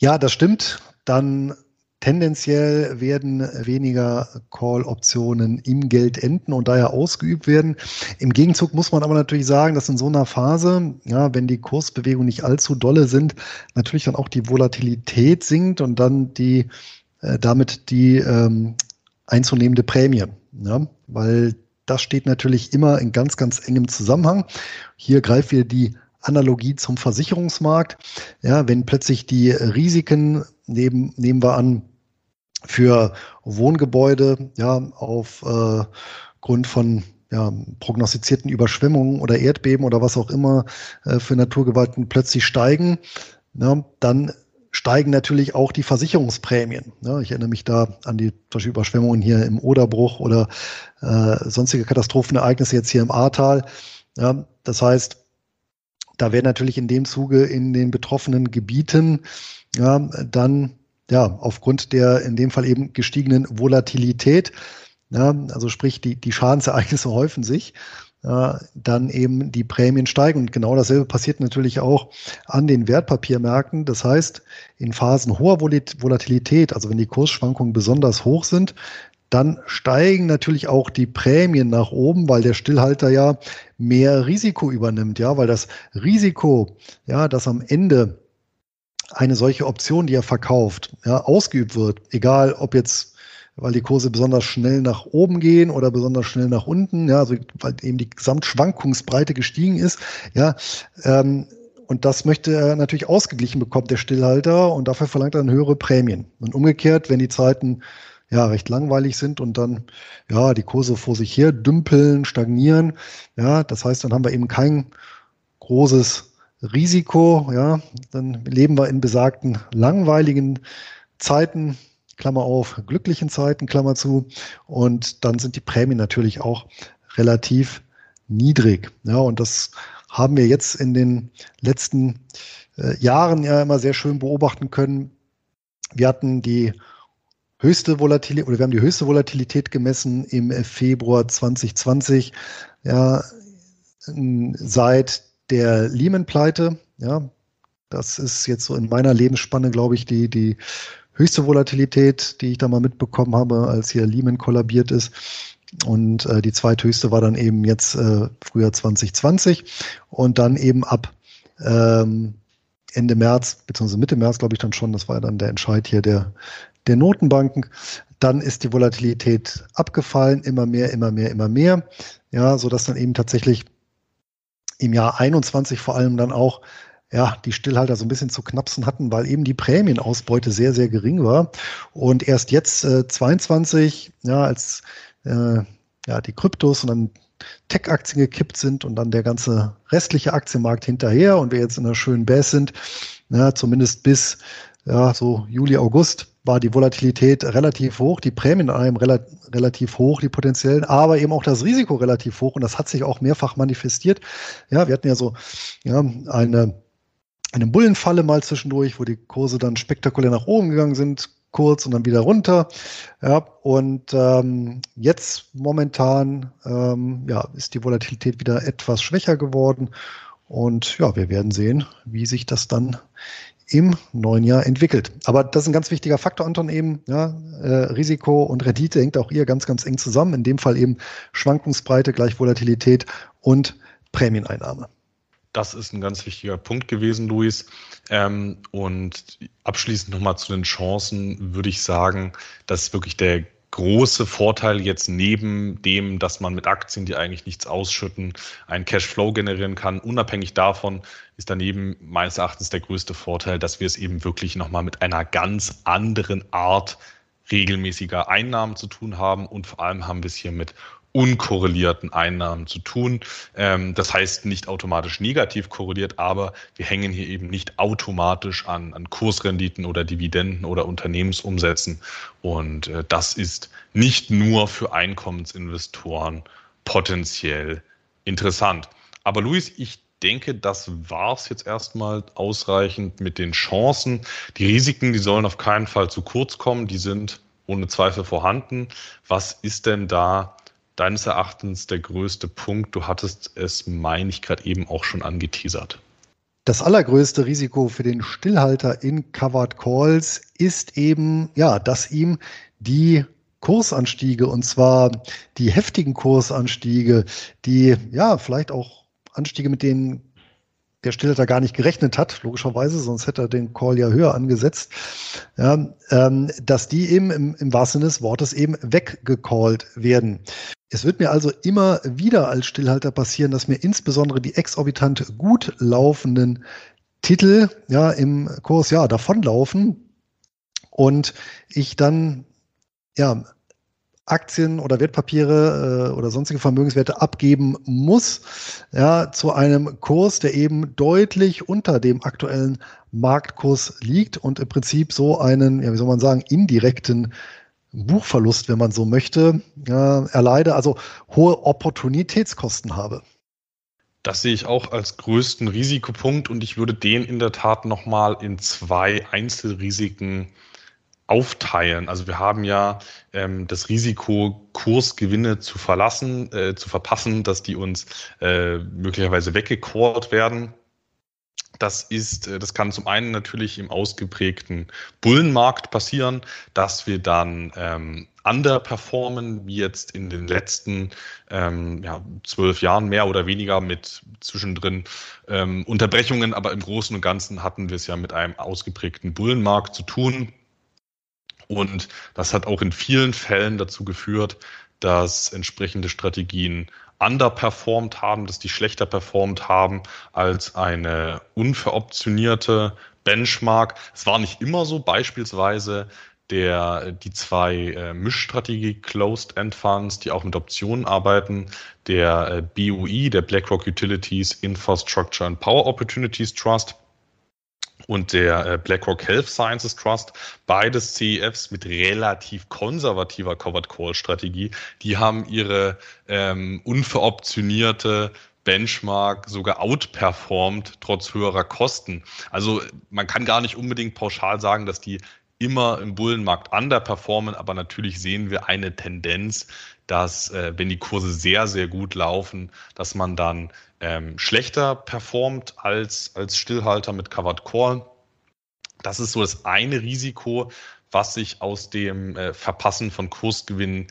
Ja, das stimmt. Dann tendenziell werden weniger Call-Optionen im Geld enden und daher ausgeübt werden. Im Gegenzug muss man aber natürlich sagen, dass in so einer Phase, ja, wenn die Kursbewegungen nicht allzu dolle sind, natürlich dann auch die Volatilität sinkt und dann die äh, damit die ähm, einzunehmende Prämie. Ja? Weil das steht natürlich immer in ganz, ganz engem Zusammenhang. Hier greift wir die Analogie zum Versicherungsmarkt. Ja, wenn plötzlich die Risiken, neben, nehmen wir an, für Wohngebäude ja, aufgrund äh, von ja, prognostizierten Überschwemmungen oder Erdbeben oder was auch immer äh, für Naturgewalten plötzlich steigen, ja, ne, dann steigen natürlich auch die Versicherungsprämien. Ja, ich erinnere mich da an die Beispiel Überschwemmungen hier im Oderbruch oder äh, sonstige Katastrophenereignisse jetzt hier im Ahrtal. Ja, das heißt, da werden natürlich in dem Zuge in den betroffenen Gebieten ja, dann ja aufgrund der in dem Fall eben gestiegenen Volatilität, ja, also sprich die, die Schadensereignisse häufen sich ja, dann eben die Prämien steigen. Und genau dasselbe passiert natürlich auch an den Wertpapiermärkten. Das heißt, in Phasen hoher Volatilität, also wenn die Kursschwankungen besonders hoch sind, dann steigen natürlich auch die Prämien nach oben, weil der Stillhalter ja mehr Risiko übernimmt, ja, weil das Risiko, ja, dass am Ende eine solche Option, die er verkauft, ja, ausgeübt wird, egal ob jetzt weil die Kurse besonders schnell nach oben gehen oder besonders schnell nach unten, ja, also weil eben die Gesamtschwankungsbreite gestiegen ist, ja, ähm, und das möchte er natürlich ausgeglichen bekommen, der Stillhalter, und dafür verlangt er dann höhere Prämien. Und umgekehrt, wenn die Zeiten ja recht langweilig sind und dann ja die Kurse vor sich her dümpeln, stagnieren, ja, das heißt, dann haben wir eben kein großes Risiko, ja, dann leben wir in besagten langweiligen Zeiten, Klammer auf, glücklichen Zeiten, Klammer zu. Und dann sind die Prämien natürlich auch relativ niedrig. Ja, und das haben wir jetzt in den letzten äh, Jahren ja immer sehr schön beobachten können. Wir hatten die höchste Volatilität oder wir haben die höchste Volatilität gemessen im Februar 2020, ja, ähm, seit der Lehman-Pleite. Ja, das ist jetzt so in meiner Lebensspanne, glaube ich, die, die höchste Volatilität, die ich da mal mitbekommen habe, als hier Lehman kollabiert ist. Und äh, die zweithöchste war dann eben jetzt äh, früher 2020 und dann eben ab ähm, Ende März, beziehungsweise Mitte März, glaube ich dann schon, das war dann der Entscheid hier der, der Notenbanken. Dann ist die Volatilität abgefallen, immer mehr, immer mehr, immer mehr. Ja, sodass dann eben tatsächlich im Jahr 21 vor allem dann auch ja, die Stillhalter so ein bisschen zu knapsen hatten, weil eben die Prämienausbeute sehr, sehr gering war. Und erst jetzt, äh, 22, ja, als äh, ja, die Kryptos und dann Tech-Aktien gekippt sind und dann der ganze restliche Aktienmarkt hinterher und wir jetzt in einer schönen Bass sind, ja, zumindest bis ja, so Juli, August war die Volatilität relativ hoch, die Prämien an einem rel relativ hoch, die potenziellen, aber eben auch das Risiko relativ hoch und das hat sich auch mehrfach manifestiert. Ja, wir hatten ja so ja, eine eine Bullenfalle mal zwischendurch, wo die Kurse dann spektakulär nach oben gegangen sind, kurz und dann wieder runter. Ja, und ähm, jetzt momentan ähm, ja, ist die Volatilität wieder etwas schwächer geworden. Und ja, wir werden sehen, wie sich das dann im neuen Jahr entwickelt. Aber das ist ein ganz wichtiger Faktor, Anton, eben. Ja, äh, Risiko und Rendite hängt auch hier ganz, ganz eng zusammen. In dem Fall eben Schwankungsbreite gleich Volatilität und Prämieneinnahme das ist ein ganz wichtiger Punkt gewesen, Luis. Ähm, und abschließend nochmal zu den Chancen würde ich sagen, dass wirklich der große Vorteil jetzt neben dem, dass man mit Aktien, die eigentlich nichts ausschütten, einen Cashflow generieren kann. Unabhängig davon ist daneben meines Erachtens der größte Vorteil, dass wir es eben wirklich nochmal mit einer ganz anderen Art regelmäßiger Einnahmen zu tun haben. Und vor allem haben wir es hier mit unkorrelierten Einnahmen zu tun. Ähm, das heißt nicht automatisch negativ korreliert, aber wir hängen hier eben nicht automatisch an, an Kursrenditen oder Dividenden oder Unternehmensumsätzen. Und äh, das ist nicht nur für Einkommensinvestoren potenziell interessant. Aber Luis, ich denke, das war es jetzt erstmal ausreichend mit den Chancen. Die Risiken, die sollen auf keinen Fall zu kurz kommen. Die sind ohne Zweifel vorhanden. Was ist denn da deines Erachtens der größte Punkt? Du hattest es, meine ich, gerade eben auch schon angeteasert. Das allergrößte Risiko für den Stillhalter in Covered Calls ist eben, ja, dass ihm die Kursanstiege und zwar die heftigen Kursanstiege, die ja vielleicht auch Anstiege, mit denen der Stillletter gar nicht gerechnet hat, logischerweise, sonst hätte er den Call ja höher angesetzt, ja, ähm, dass die eben im, im wahrsten Sinne des Wortes eben weggecallt werden. Es wird mir also immer wieder als Stillhalter passieren, dass mir insbesondere die exorbitant gut laufenden Titel ja im Kurs ja davonlaufen und ich dann ja Aktien oder Wertpapiere äh, oder sonstige Vermögenswerte abgeben muss, ja, zu einem Kurs, der eben deutlich unter dem aktuellen Marktkurs liegt und im Prinzip so einen, ja, wie soll man sagen, indirekten Buchverlust, wenn man so möchte, äh, erleide, also hohe Opportunitätskosten habe. Das sehe ich auch als größten Risikopunkt und ich würde den in der Tat nochmal in zwei Einzelrisiken äh, aufteilen. Also wir haben ja ähm, das Risiko, Kursgewinne zu verlassen, äh, zu verpassen, dass die uns äh, möglicherweise weggekort werden. Das ist, äh, das kann zum einen natürlich im ausgeprägten Bullenmarkt passieren, dass wir dann ähm, underperformen, wie jetzt in den letzten ähm, ja, zwölf Jahren mehr oder weniger mit zwischendrin ähm, Unterbrechungen, aber im Großen und Ganzen hatten wir es ja mit einem ausgeprägten Bullenmarkt zu tun und das hat auch in vielen Fällen dazu geführt, dass entsprechende Strategien underperformed haben, dass die schlechter performt haben als eine unveroptionierte Benchmark. Es war nicht immer so, beispielsweise der, die zwei äh, Mischstrategie Closed End Funds, die auch mit Optionen arbeiten, der äh, BUI, e, der BlackRock Utilities Infrastructure and Power Opportunities Trust und der äh, BlackRock Health Sciences Trust, beides CEFs mit relativ konservativer Covered Call Strategie, die haben ihre ähm, unveroptionierte Benchmark sogar outperformt, trotz höherer Kosten. Also man kann gar nicht unbedingt pauschal sagen, dass die immer im Bullenmarkt underperformen, aber natürlich sehen wir eine Tendenz, dass äh, wenn die Kurse sehr, sehr gut laufen, dass man dann ähm, schlechter performt als, als Stillhalter mit Covered Call. Das ist so das eine Risiko, was sich aus dem äh, Verpassen von Kursgewinnen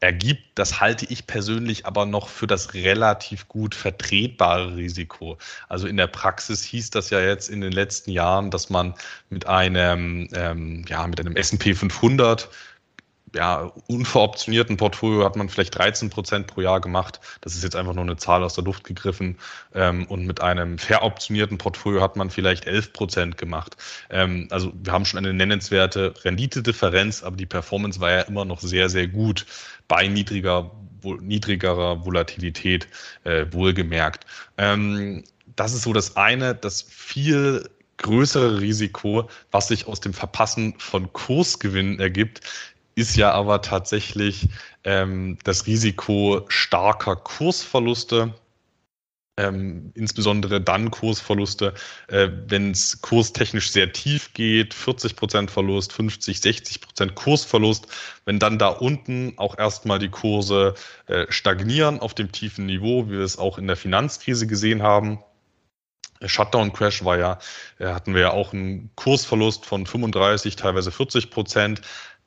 ergibt. Das halte ich persönlich aber noch für das relativ gut vertretbare Risiko. Also in der Praxis hieß das ja jetzt in den letzten Jahren, dass man mit einem, ähm, ja, mit einem S&P 500 ja, unveroptionierten Portfolio hat man vielleicht 13 Prozent pro Jahr gemacht. Das ist jetzt einfach nur eine Zahl aus der Luft gegriffen. Ähm, und mit einem veroptionierten Portfolio hat man vielleicht 11 Prozent gemacht. Ähm, also wir haben schon eine nennenswerte Renditedifferenz, aber die Performance war ja immer noch sehr, sehr gut bei niedriger, wo, niedrigerer Volatilität äh, wohlgemerkt. Ähm, das ist so das eine, das viel größere Risiko, was sich aus dem Verpassen von Kursgewinnen ergibt, ist ja aber tatsächlich ähm, das Risiko starker Kursverluste. Ähm, insbesondere dann Kursverluste, äh, wenn es kurstechnisch sehr tief geht, 40% Verlust, 50, 60% Kursverlust, wenn dann da unten auch erstmal die Kurse äh, stagnieren auf dem tiefen Niveau, wie wir es auch in der Finanzkrise gesehen haben. Shutdown Crash war ja, äh, hatten wir ja auch einen Kursverlust von 35, teilweise 40 Prozent.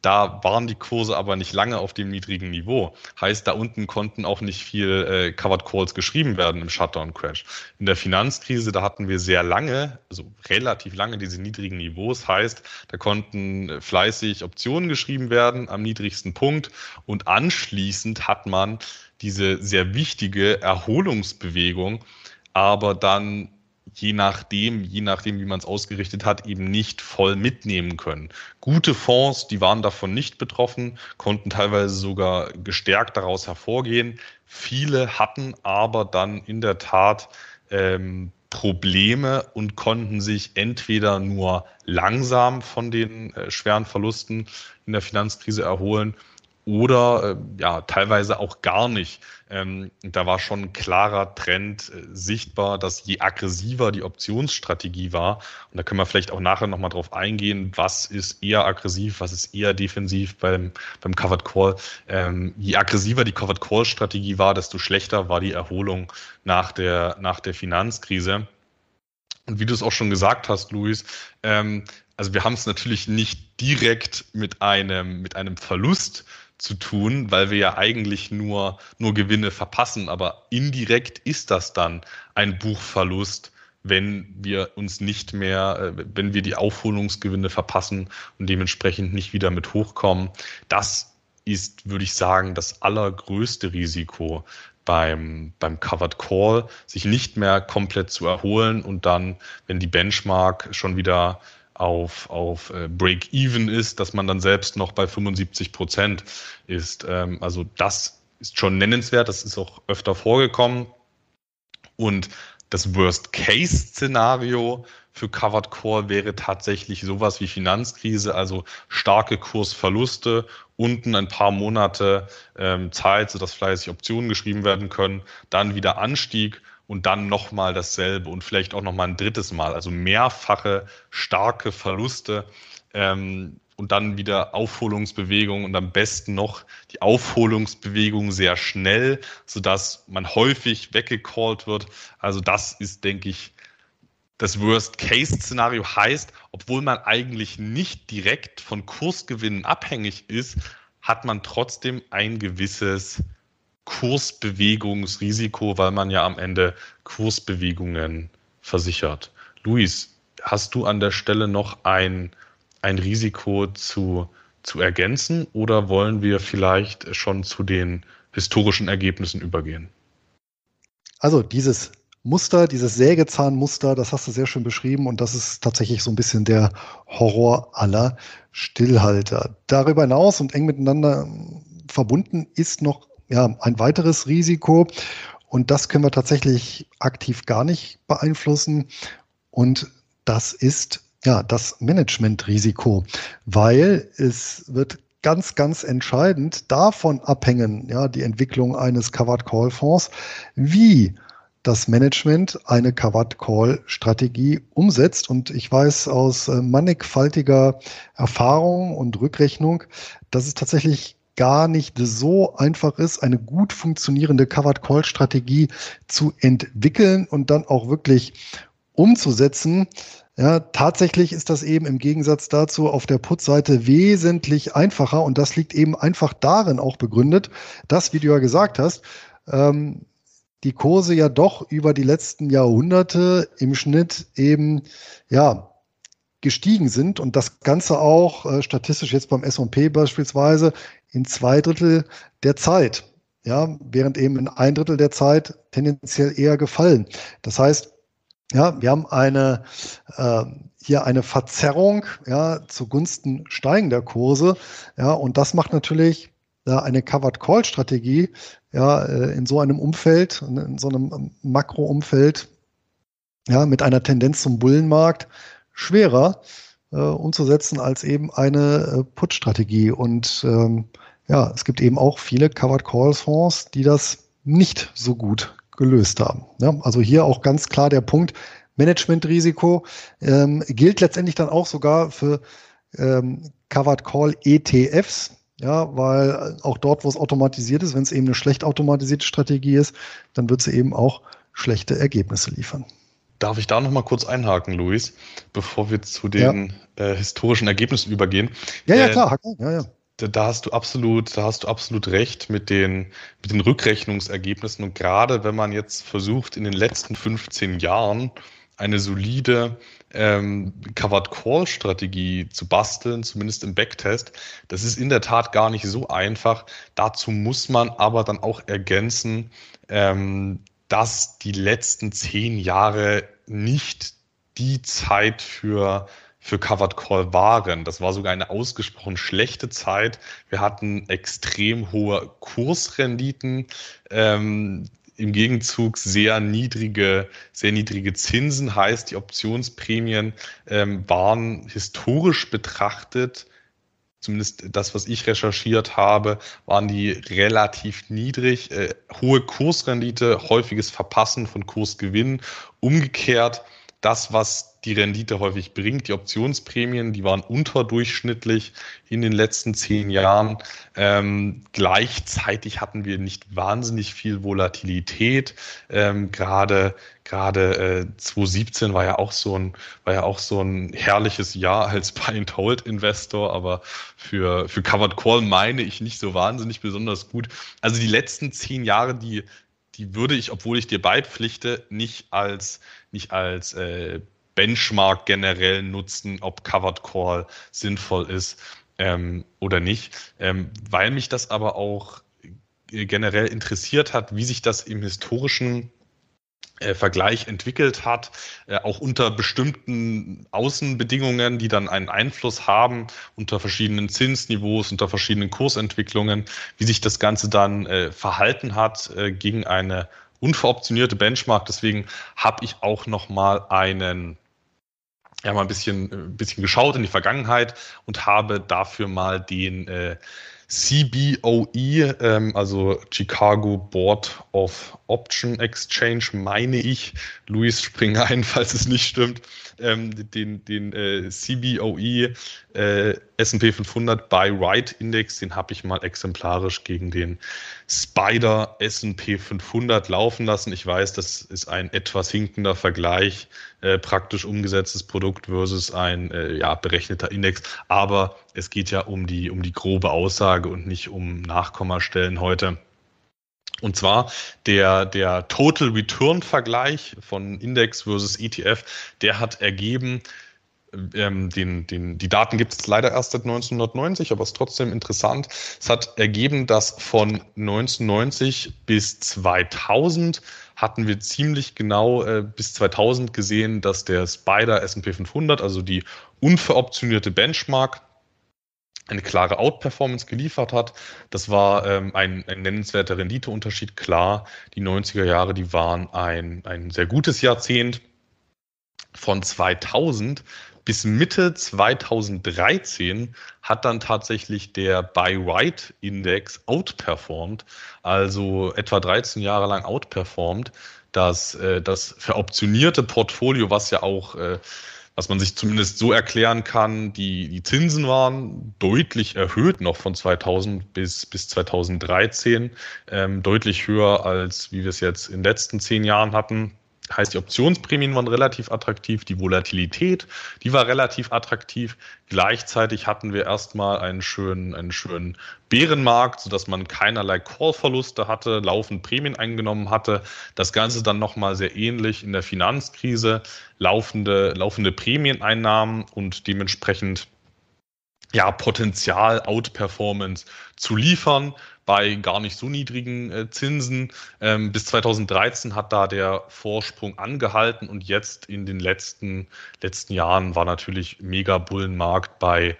Da waren die Kurse aber nicht lange auf dem niedrigen Niveau. Heißt, da unten konnten auch nicht viel äh, Covered Calls geschrieben werden im Shutdown Crash. In der Finanzkrise, da hatten wir sehr lange, also relativ lange diese niedrigen Niveaus. Heißt, da konnten fleißig Optionen geschrieben werden am niedrigsten Punkt und anschließend hat man diese sehr wichtige Erholungsbewegung aber dann je nachdem, je nachdem, wie man es ausgerichtet hat, eben nicht voll mitnehmen können. Gute Fonds, die waren davon nicht betroffen, konnten teilweise sogar gestärkt daraus hervorgehen. Viele hatten aber dann in der Tat ähm, Probleme und konnten sich entweder nur langsam von den äh, schweren Verlusten in der Finanzkrise erholen oder äh, ja, teilweise auch gar nicht. Ähm, da war schon ein klarer Trend äh, sichtbar, dass je aggressiver die Optionsstrategie war, und da können wir vielleicht auch nachher nochmal drauf eingehen, was ist eher aggressiv, was ist eher defensiv beim, beim Covered Call. Ähm, je aggressiver die Covered Call Strategie war, desto schlechter war die Erholung nach der, nach der Finanzkrise. Und wie du es auch schon gesagt hast, Luis, ähm, also wir haben es natürlich nicht direkt mit einem, mit einem Verlust zu tun, weil wir ja eigentlich nur, nur Gewinne verpassen. Aber indirekt ist das dann ein Buchverlust, wenn wir uns nicht mehr, äh, wenn wir die Aufholungsgewinne verpassen und dementsprechend nicht wieder mit hochkommen. Das ist, würde ich sagen, das allergrößte Risiko beim, beim Covered Call, sich nicht mehr komplett zu erholen und dann, wenn die Benchmark schon wieder auf, auf äh, Break-Even ist, dass man dann selbst noch bei 75 Prozent ist. Ähm, also das ist schon nennenswert, das ist auch öfter vorgekommen. Und das Worst-Case-Szenario für Covered Core wäre tatsächlich sowas wie Finanzkrise, also starke Kursverluste, unten ein paar Monate ähm, Zeit, sodass fleißig Optionen geschrieben werden können, dann wieder Anstieg und dann nochmal dasselbe und vielleicht auch nochmal ein drittes Mal. Also mehrfache starke Verluste ähm, und dann wieder Aufholungsbewegungen und am besten noch die Aufholungsbewegung sehr schnell, sodass man häufig weggecallt wird. Also das ist, denke ich, das Worst-Case-Szenario heißt, obwohl man eigentlich nicht direkt von Kursgewinnen abhängig ist, hat man trotzdem ein gewisses Kursbewegungsrisiko, weil man ja am Ende Kursbewegungen versichert. Luis, hast du an der Stelle noch ein, ein Risiko zu, zu ergänzen oder wollen wir vielleicht schon zu den historischen Ergebnissen übergehen? Also dieses Muster, dieses Sägezahnmuster, das hast du sehr schön beschrieben und das ist tatsächlich so ein bisschen der Horror aller Stillhalter. Darüber hinaus und eng miteinander verbunden ist noch ja, ein weiteres Risiko. Und das können wir tatsächlich aktiv gar nicht beeinflussen. Und das ist ja das Managementrisiko, weil es wird ganz, ganz entscheidend davon abhängen, ja, die Entwicklung eines Covered Call Fonds, wie das Management eine Covered Call Strategie umsetzt. Und ich weiß aus äh, mannigfaltiger Erfahrung und Rückrechnung, dass es tatsächlich gar nicht so einfach ist, eine gut funktionierende Covered Call Strategie zu entwickeln und dann auch wirklich umzusetzen. Ja, tatsächlich ist das eben im Gegensatz dazu auf der Putzseite wesentlich einfacher und das liegt eben einfach darin auch begründet, dass, wie du ja gesagt hast, ähm, die Kurse ja doch über die letzten Jahrhunderte im Schnitt eben ja gestiegen sind und das Ganze auch äh, statistisch jetzt beim S&P beispielsweise in zwei Drittel der Zeit. Ja, während eben in ein Drittel der Zeit tendenziell eher gefallen. Das heißt, ja, wir haben eine, äh, hier eine Verzerrung ja, zugunsten steigender Kurse. Ja, und das macht natürlich ja, eine Covered Call Strategie ja, äh, in so einem Umfeld, in so einem ähm, Makroumfeld ja, mit einer Tendenz zum Bullenmarkt schwerer äh, umzusetzen als eben eine äh, Put-Strategie. Und ähm, ja, es gibt eben auch viele Covered Call Fonds, die das nicht so gut gelöst haben. Ja, ne? also hier auch ganz klar der Punkt, Managementrisiko ähm, gilt letztendlich dann auch sogar für ähm, Covered Call ETFs, ja, weil auch dort, wo es automatisiert ist, wenn es eben eine schlecht automatisierte Strategie ist, dann wird sie eben auch schlechte Ergebnisse liefern. Darf ich da noch mal kurz einhaken, Luis, bevor wir zu den ja. äh, historischen Ergebnissen übergehen? Ja, ja, äh, klar. Ja, ja. Da, da hast du absolut, da hast du absolut recht mit den, mit den Rückrechnungsergebnissen. Und gerade wenn man jetzt versucht, in den letzten 15 Jahren eine solide ähm, Covered Call Strategie zu basteln, zumindest im Backtest. Das ist in der Tat gar nicht so einfach. Dazu muss man aber dann auch ergänzen, ähm, dass die letzten zehn Jahre nicht die Zeit für für Covered Call waren. Das war sogar eine ausgesprochen schlechte Zeit. Wir hatten extrem hohe Kursrenditen. Ähm, im Gegenzug sehr niedrige, sehr niedrige Zinsen heißt, die Optionsprämien ähm, waren historisch betrachtet zumindest das, was ich recherchiert habe, waren die relativ niedrig. Äh, hohe Kursrendite, häufiges Verpassen von Kursgewinn. Umgekehrt, das, was die Rendite häufig bringt. Die Optionsprämien, die waren unterdurchschnittlich in den letzten zehn Jahren. Ähm, gleichzeitig hatten wir nicht wahnsinnig viel Volatilität. Ähm, gerade gerade äh, 2017 war ja auch so ein war ja auch so ein herrliches Jahr als Buy and Hold Investor, aber für für Covered Call meine ich nicht so wahnsinnig besonders gut. Also die letzten zehn Jahre, die die würde ich, obwohl ich dir beipflichte, nicht als nicht als äh, Benchmark generell nutzen, ob Covered Call sinnvoll ist ähm, oder nicht, ähm, weil mich das aber auch äh, generell interessiert hat, wie sich das im historischen äh, Vergleich entwickelt hat, äh, auch unter bestimmten Außenbedingungen, die dann einen Einfluss haben, unter verschiedenen Zinsniveaus, unter verschiedenen Kursentwicklungen, wie sich das Ganze dann äh, verhalten hat äh, gegen eine unveroptionierte Benchmark. Deswegen habe ich auch nochmal einen ja mal ein bisschen, äh, ein bisschen geschaut in die Vergangenheit und habe dafür mal den äh, CBOE, ähm, also Chicago Board of Option Exchange, meine ich, Luis spring ein, falls es nicht stimmt, ähm, den, den äh, CBOE äh, SP 500 Buy Right Index, den habe ich mal exemplarisch gegen den Spider SP 500 laufen lassen. Ich weiß, das ist ein etwas hinkender Vergleich, äh, praktisch umgesetztes Produkt versus ein äh, ja, berechneter Index. Aber es geht ja um die, um die grobe Aussage und nicht um Nachkommastellen heute. Und zwar der, der Total Return Vergleich von Index versus ETF, der hat ergeben, ähm, den, den, die Daten gibt es leider erst seit 1990, aber es ist trotzdem interessant. Es hat ergeben, dass von 1990 bis 2000 hatten wir ziemlich genau äh, bis 2000 gesehen, dass der Spider S&P 500, also die unveroptionierte Benchmark, eine klare Outperformance geliefert hat. Das war ähm, ein, ein, nennenswerter Renditeunterschied. Klar, die 90er Jahre, die waren ein, ein sehr gutes Jahrzehnt. Von 2000 bis Mitte 2013 hat dann tatsächlich der Buy-Right-Index outperformed, also etwa 13 Jahre lang outperformed, dass äh, das veroptionierte Portfolio, was ja auch äh, was man sich zumindest so erklären kann, die, die Zinsen waren deutlich erhöht noch von 2000 bis, bis 2013, ähm, deutlich höher als wie wir es jetzt in den letzten zehn Jahren hatten. Heißt, die Optionsprämien waren relativ attraktiv, die Volatilität, die war relativ attraktiv. Gleichzeitig hatten wir erstmal einen schönen, einen schönen Bärenmarkt, sodass man keinerlei Call-Verluste hatte, laufend Prämien eingenommen hatte. Das Ganze dann nochmal sehr ähnlich in der Finanzkrise, laufende, laufende Prämieneinnahmen und dementsprechend ja, Potenzial, Outperformance zu liefern bei gar nicht so niedrigen äh, Zinsen. Ähm, bis 2013 hat da der Vorsprung angehalten und jetzt in den letzten, letzten Jahren war natürlich mega Bullenmarkt bei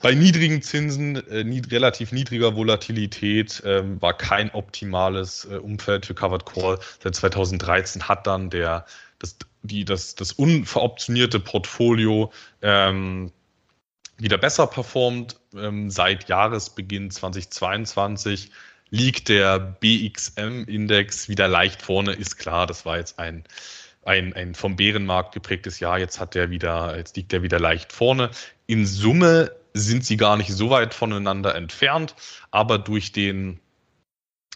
bei niedrigen Zinsen, äh, nied relativ niedriger Volatilität ähm, war kein optimales äh, Umfeld für Covered Call. Seit 2013 hat dann der, das, die, das, das unveroptionierte Portfolio ähm, wieder besser performt. Ähm, seit Jahresbeginn 2022 liegt der BXM-Index wieder leicht vorne. Ist klar, das war jetzt ein, ein, ein vom Bärenmarkt geprägtes Jahr. Jetzt hat der wieder, jetzt liegt er wieder leicht vorne. In Summe sind sie gar nicht so weit voneinander entfernt, aber durch den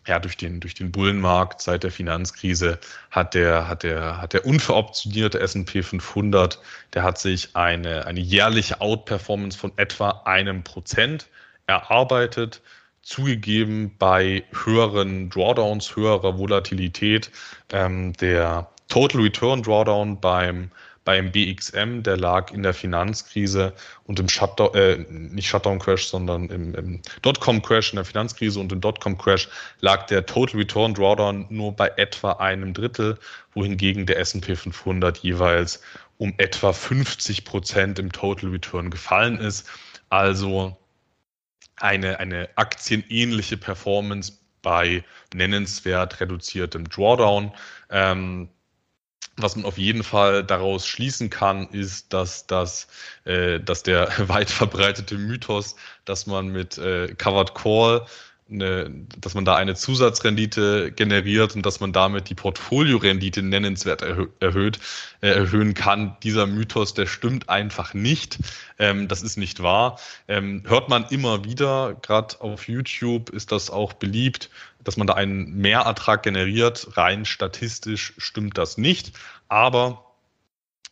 ja, durch den, durch den Bullenmarkt seit der Finanzkrise hat der, hat der, hat der unveroptionierte S&P 500, der hat sich eine, eine jährliche Outperformance von etwa einem Prozent erarbeitet. Zugegeben bei höheren Drawdowns, höherer Volatilität, ähm, der Total Return Drawdown beim beim BXM, der lag in der Finanzkrise und im Shutdown, äh, nicht Shutdown-Crash, sondern im, im Dotcom-Crash, in der Finanzkrise und im Dotcom-Crash lag der Total Return Drawdown nur bei etwa einem Drittel, wohingegen der S&P 500 jeweils um etwa 50 Prozent im Total Return gefallen ist. Also eine, eine aktienähnliche Performance bei nennenswert reduziertem Drawdown. Ähm, was man auf jeden Fall daraus schließen kann, ist, dass, das, äh, dass der weit verbreitete Mythos, dass man mit äh, Covered Call eine, dass man da eine Zusatzrendite generiert und dass man damit die Portfoliorendite nennenswert erhöht, äh, erhöhen kann. Dieser Mythos, der stimmt einfach nicht. Ähm, das ist nicht wahr. Ähm, hört man immer wieder, gerade auf YouTube ist das auch beliebt, dass man da einen Mehrertrag generiert. Rein statistisch stimmt das nicht. Aber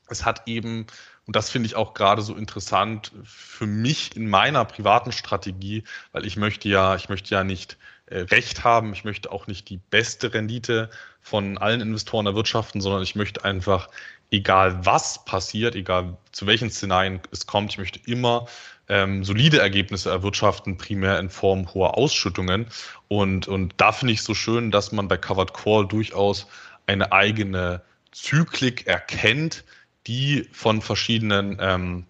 es hat eben und das finde ich auch gerade so interessant für mich in meiner privaten Strategie, weil ich möchte ja, ich möchte ja nicht äh, Recht haben. Ich möchte auch nicht die beste Rendite von allen Investoren erwirtschaften, sondern ich möchte einfach, egal was passiert, egal zu welchen Szenarien es kommt, ich möchte immer ähm, solide Ergebnisse erwirtschaften, primär in Form hoher Ausschüttungen. Und, und da finde ich es so schön, dass man bei Covered Call durchaus eine eigene Zyklik erkennt, die von verschiedenen ähm,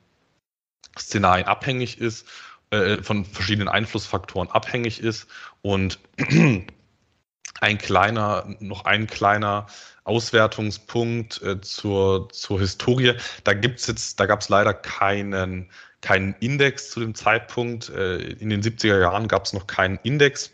Szenarien abhängig ist, äh, äh von verschiedenen Einflussfaktoren abhängig ist und ein kleiner, noch ein kleiner Auswertungspunkt äh, zur, zur Historie. Da gibt's jetzt, da gab es leider keinen, keinen Index zu dem Zeitpunkt. Äh, in den 70er Jahren gab es noch keinen Index,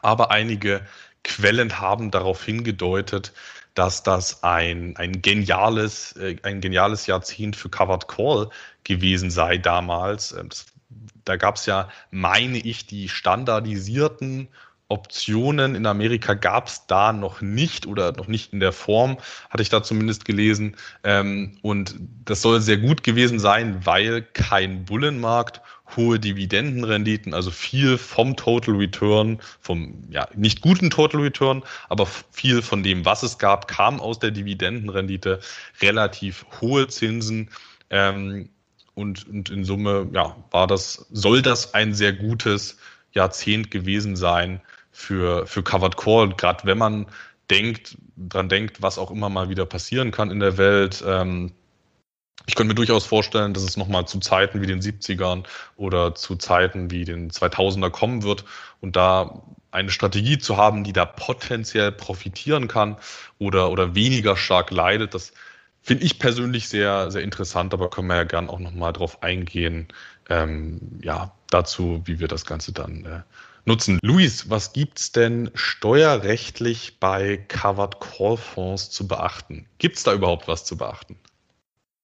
aber einige Quellen haben darauf hingedeutet, dass das ein, ein, geniales, äh, ein geniales Jahrzehnt für Covered Call gewesen sei damals. Ähm, das, da gab es ja, meine ich, die standardisierten Optionen in Amerika gab es da noch nicht oder noch nicht in der Form, hatte ich da zumindest gelesen. Ähm, und das soll sehr gut gewesen sein, weil kein Bullenmarkt, hohe Dividendenrenditen, also viel vom Total Return, vom ja, nicht guten Total Return, aber viel von dem, was es gab, kam aus der Dividendenrendite, relativ hohe Zinsen. Ähm, und, und in Summe ja, war das, soll das ein sehr gutes Jahrzehnt gewesen sein für, für Covered Call, gerade wenn man denkt, dran denkt, was auch immer mal wieder passieren kann in der Welt. Ähm, ich könnte mir durchaus vorstellen, dass es nochmal zu Zeiten wie den 70ern oder zu Zeiten wie den 2000er kommen wird und da eine Strategie zu haben, die da potenziell profitieren kann oder, oder weniger stark leidet, das finde ich persönlich sehr, sehr interessant, aber können wir ja gern auch nochmal drauf eingehen, ähm, ja, dazu, wie wir das Ganze dann äh, nutzen. Luis, was gibt es denn steuerrechtlich bei Covered Call Fonds zu beachten? Gibt es da überhaupt was zu beachten?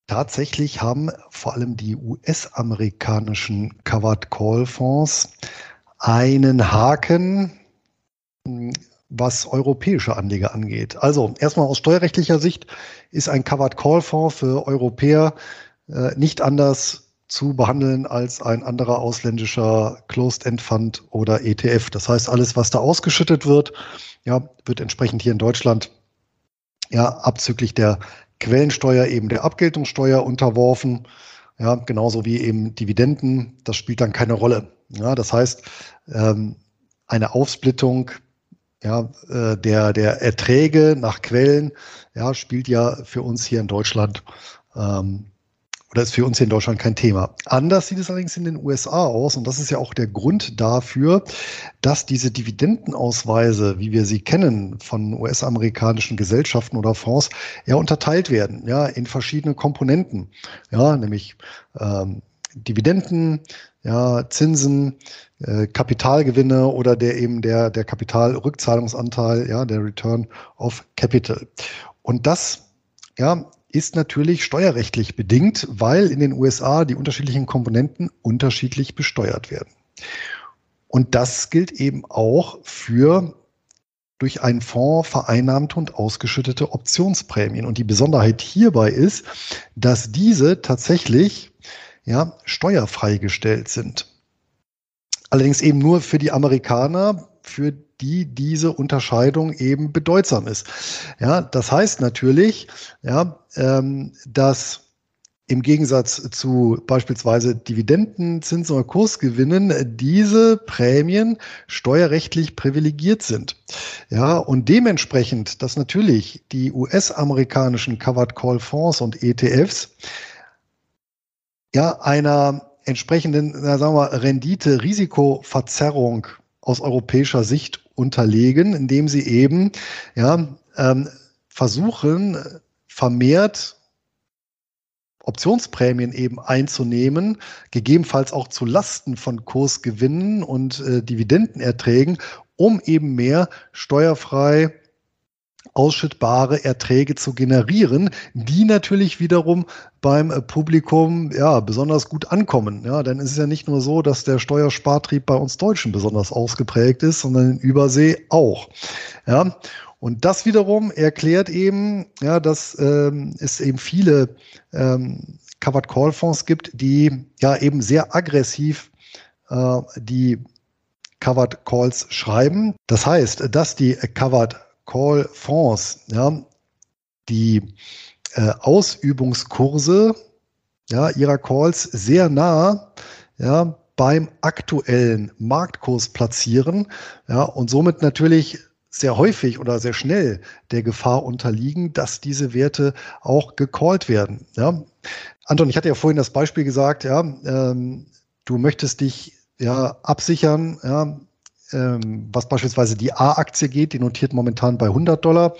Tatsächlich haben vor allem die US-amerikanischen Covered Call Fonds einen Haken, was europäische Anleger angeht. Also erstmal aus steuerrechtlicher Sicht ist ein Covered Call Fonds für Europäer äh, nicht anders zu behandeln als ein anderer ausländischer Closed-End Fund oder ETF. Das heißt, alles, was da ausgeschüttet wird, ja, wird entsprechend hier in Deutschland ja, abzüglich der Quellensteuer eben der Abgeltungssteuer unterworfen. Ja, genauso wie eben Dividenden, das spielt dann keine Rolle. Ja, das heißt, ähm, eine Aufsplittung ja, äh, der, der Erträge nach Quellen ja, spielt ja für uns hier in Deutschland ähm, oder ist für uns hier in Deutschland kein Thema. Anders sieht es allerdings in den USA aus und das ist ja auch der Grund dafür, dass diese Dividendenausweise, wie wir sie kennen von US-amerikanischen Gesellschaften oder Fonds, ja unterteilt werden, ja, in verschiedene Komponenten, ja, nämlich ähm, Dividenden, ja, Zinsen, äh, Kapitalgewinne oder der eben der, der Kapitalrückzahlungsanteil, ja, der Return of Capital. Und das ja, ist natürlich steuerrechtlich bedingt, weil in den USA die unterschiedlichen Komponenten unterschiedlich besteuert werden. Und das gilt eben auch für durch einen Fonds vereinnahmte und ausgeschüttete Optionsprämien. Und die Besonderheit hierbei ist, dass diese tatsächlich ja, steuerfrei gestellt sind. Allerdings eben nur für die Amerikaner, für die diese Unterscheidung eben bedeutsam ist. Ja, das heißt natürlich, ja, ähm, dass im Gegensatz zu beispielsweise Dividenden, Zinsen oder Kursgewinnen diese Prämien steuerrechtlich privilegiert sind. Ja, und dementsprechend, dass natürlich die US-amerikanischen Covered Call Fonds und ETFs ja einer entsprechenden, na, sagen wir, Rendite-Risikoverzerrung aus europäischer Sicht unterlegen, indem sie eben ja, ähm, versuchen, vermehrt Optionsprämien eben einzunehmen, gegebenenfalls auch zu Lasten von Kursgewinnen und äh, Dividendenerträgen, um eben mehr steuerfrei ausschüttbare Erträge zu generieren, die natürlich wiederum beim äh, Publikum ja besonders gut ankommen. Ja, denn es ist ja nicht nur so, dass der Steuerspartrieb bei uns Deutschen besonders ausgeprägt ist, sondern in Übersee auch. Ja, und das wiederum erklärt eben, ja, dass ähm, es eben viele ähm, Covered Call Fonds gibt, die ja eben sehr aggressiv äh, die Covered Calls schreiben. Das heißt, dass die Covered Call-Fonds, ja, die äh, Ausübungskurse ja, ihrer Calls sehr nah ja, beim aktuellen Marktkurs platzieren ja, und somit natürlich sehr häufig oder sehr schnell der Gefahr unterliegen, dass diese Werte auch gecallt werden. Ja. Anton, ich hatte ja vorhin das Beispiel gesagt, ja, ähm, du möchtest dich ja absichern, ja, ähm, was beispielsweise die A-Aktie geht, die notiert momentan bei 100 Dollar.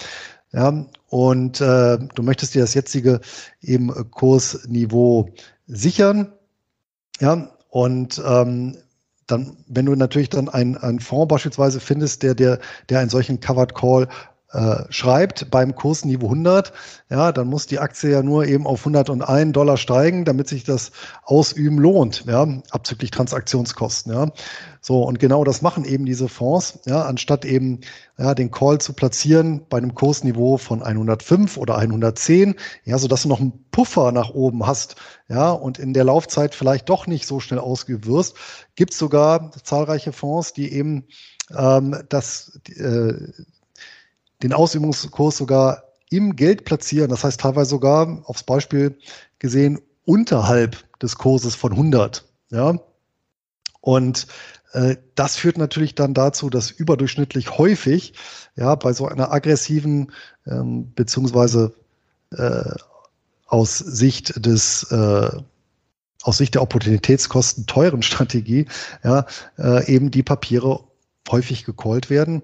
Ja, und äh, du möchtest dir das jetzige eben Kursniveau sichern. Ja, und ähm, dann, wenn du natürlich dann einen, Fonds beispielsweise findest, der, der, der einen solchen Covered Call äh, schreibt beim Kursniveau 100, ja, dann muss die Aktie ja nur eben auf 101 Dollar steigen, damit sich das Ausüben lohnt, ja, abzüglich Transaktionskosten, ja. So, und genau das machen eben diese Fonds, ja, anstatt eben ja, den Call zu platzieren bei einem Kursniveau von 105 oder 110, ja, so dass du noch einen Puffer nach oben hast, ja, und in der Laufzeit vielleicht doch nicht so schnell ausgeübt wirst, gibt's sogar zahlreiche Fonds, die eben ähm, das, äh, den Ausübungskurs sogar im Geld platzieren. Das heißt teilweise sogar, aufs Beispiel gesehen, unterhalb des Kurses von 100. Ja? Und äh, das führt natürlich dann dazu, dass überdurchschnittlich häufig ja, bei so einer aggressiven ähm, beziehungsweise äh, aus Sicht des äh, aus Sicht der Opportunitätskosten teuren Strategie ja, äh, eben die Papiere häufig gecallt werden.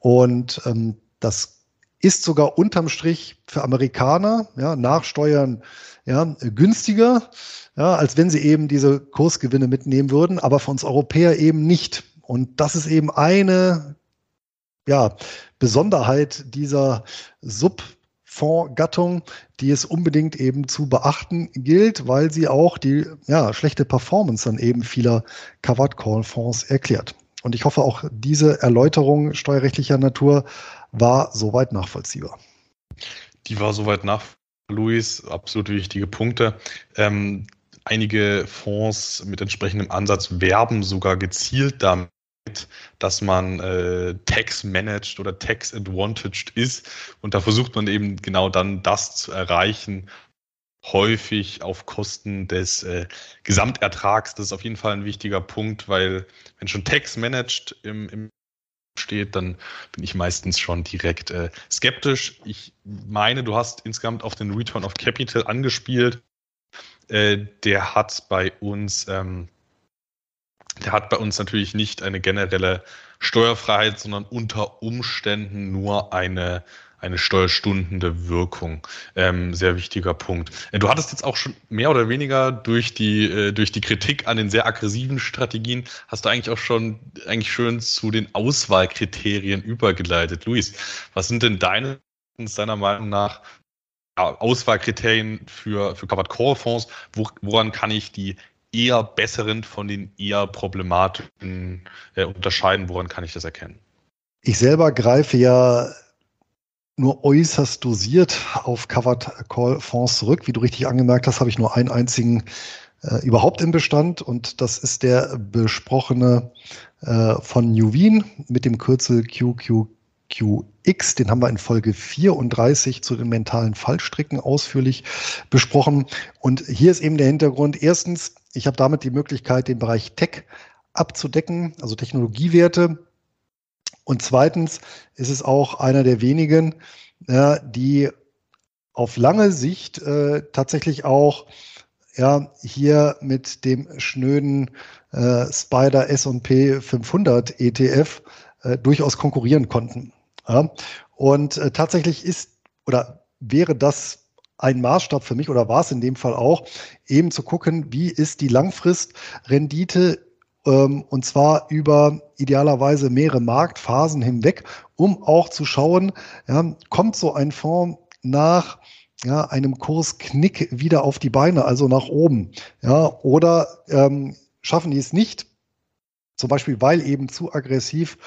Und ähm, das ist sogar unterm Strich für Amerikaner ja, nach Steuern ja, günstiger, ja, als wenn sie eben diese Kursgewinne mitnehmen würden, aber für uns Europäer eben nicht. Und das ist eben eine ja, Besonderheit dieser Subfondsgattung, die es unbedingt eben zu beachten gilt, weil sie auch die ja, schlechte Performance dann eben vieler Covered Call Fonds erklärt. Und ich hoffe, auch diese Erläuterung steuerrechtlicher Natur war soweit nachvollziehbar. Die war soweit nach Luis, absolut wichtige Punkte. Ähm, einige Fonds mit entsprechendem Ansatz werben sogar gezielt damit, dass man äh, tax-managed oder tax-advantaged ist. Und da versucht man eben genau dann das zu erreichen, häufig auf Kosten des äh, Gesamtertrags. Das ist auf jeden Fall ein wichtiger Punkt, weil wenn schon tax-managed im, im steht, dann bin ich meistens schon direkt äh, skeptisch. Ich meine, du hast insgesamt auf den Return of Capital angespielt. Äh, der hat bei uns, ähm, der hat bei uns natürlich nicht eine generelle Steuerfreiheit, sondern unter Umständen nur eine eine steuerstundende Wirkung. Ähm, sehr wichtiger Punkt. Du hattest jetzt auch schon mehr oder weniger durch die, äh, durch die Kritik an den sehr aggressiven Strategien, hast du eigentlich auch schon eigentlich schön zu den Auswahlkriterien übergeleitet. Luis, was sind denn deine, deiner Meinung nach, Auswahlkriterien für, für Covered Core Fonds? Wo, woran kann ich die eher besseren von den eher problematischen äh, unterscheiden? Woran kann ich das erkennen? Ich selber greife ja nur äußerst dosiert auf Covered Call Fonds zurück. Wie du richtig angemerkt hast, habe ich nur einen einzigen äh, überhaupt im Bestand und das ist der besprochene äh, von New Wien mit dem Kürzel QQQX. Den haben wir in Folge 34 zu den mentalen Fallstricken ausführlich besprochen. Und hier ist eben der Hintergrund. Erstens, ich habe damit die Möglichkeit, den Bereich Tech abzudecken, also Technologiewerte und zweitens ist es auch einer der wenigen, ja, die auf lange Sicht äh, tatsächlich auch ja, hier mit dem schnöden äh, Spider S&P 500 ETF äh, durchaus konkurrieren konnten. Ja. Und äh, tatsächlich ist oder wäre das ein Maßstab für mich oder war es in dem Fall auch, eben zu gucken, wie ist die Langfristrendite ähm, und zwar über idealerweise mehrere Marktphasen hinweg, um auch zu schauen, ja, kommt so ein Fonds nach ja, einem Kursknick wieder auf die Beine, also nach oben. Ja, oder ähm, schaffen die es nicht, zum Beispiel weil eben zu aggressiv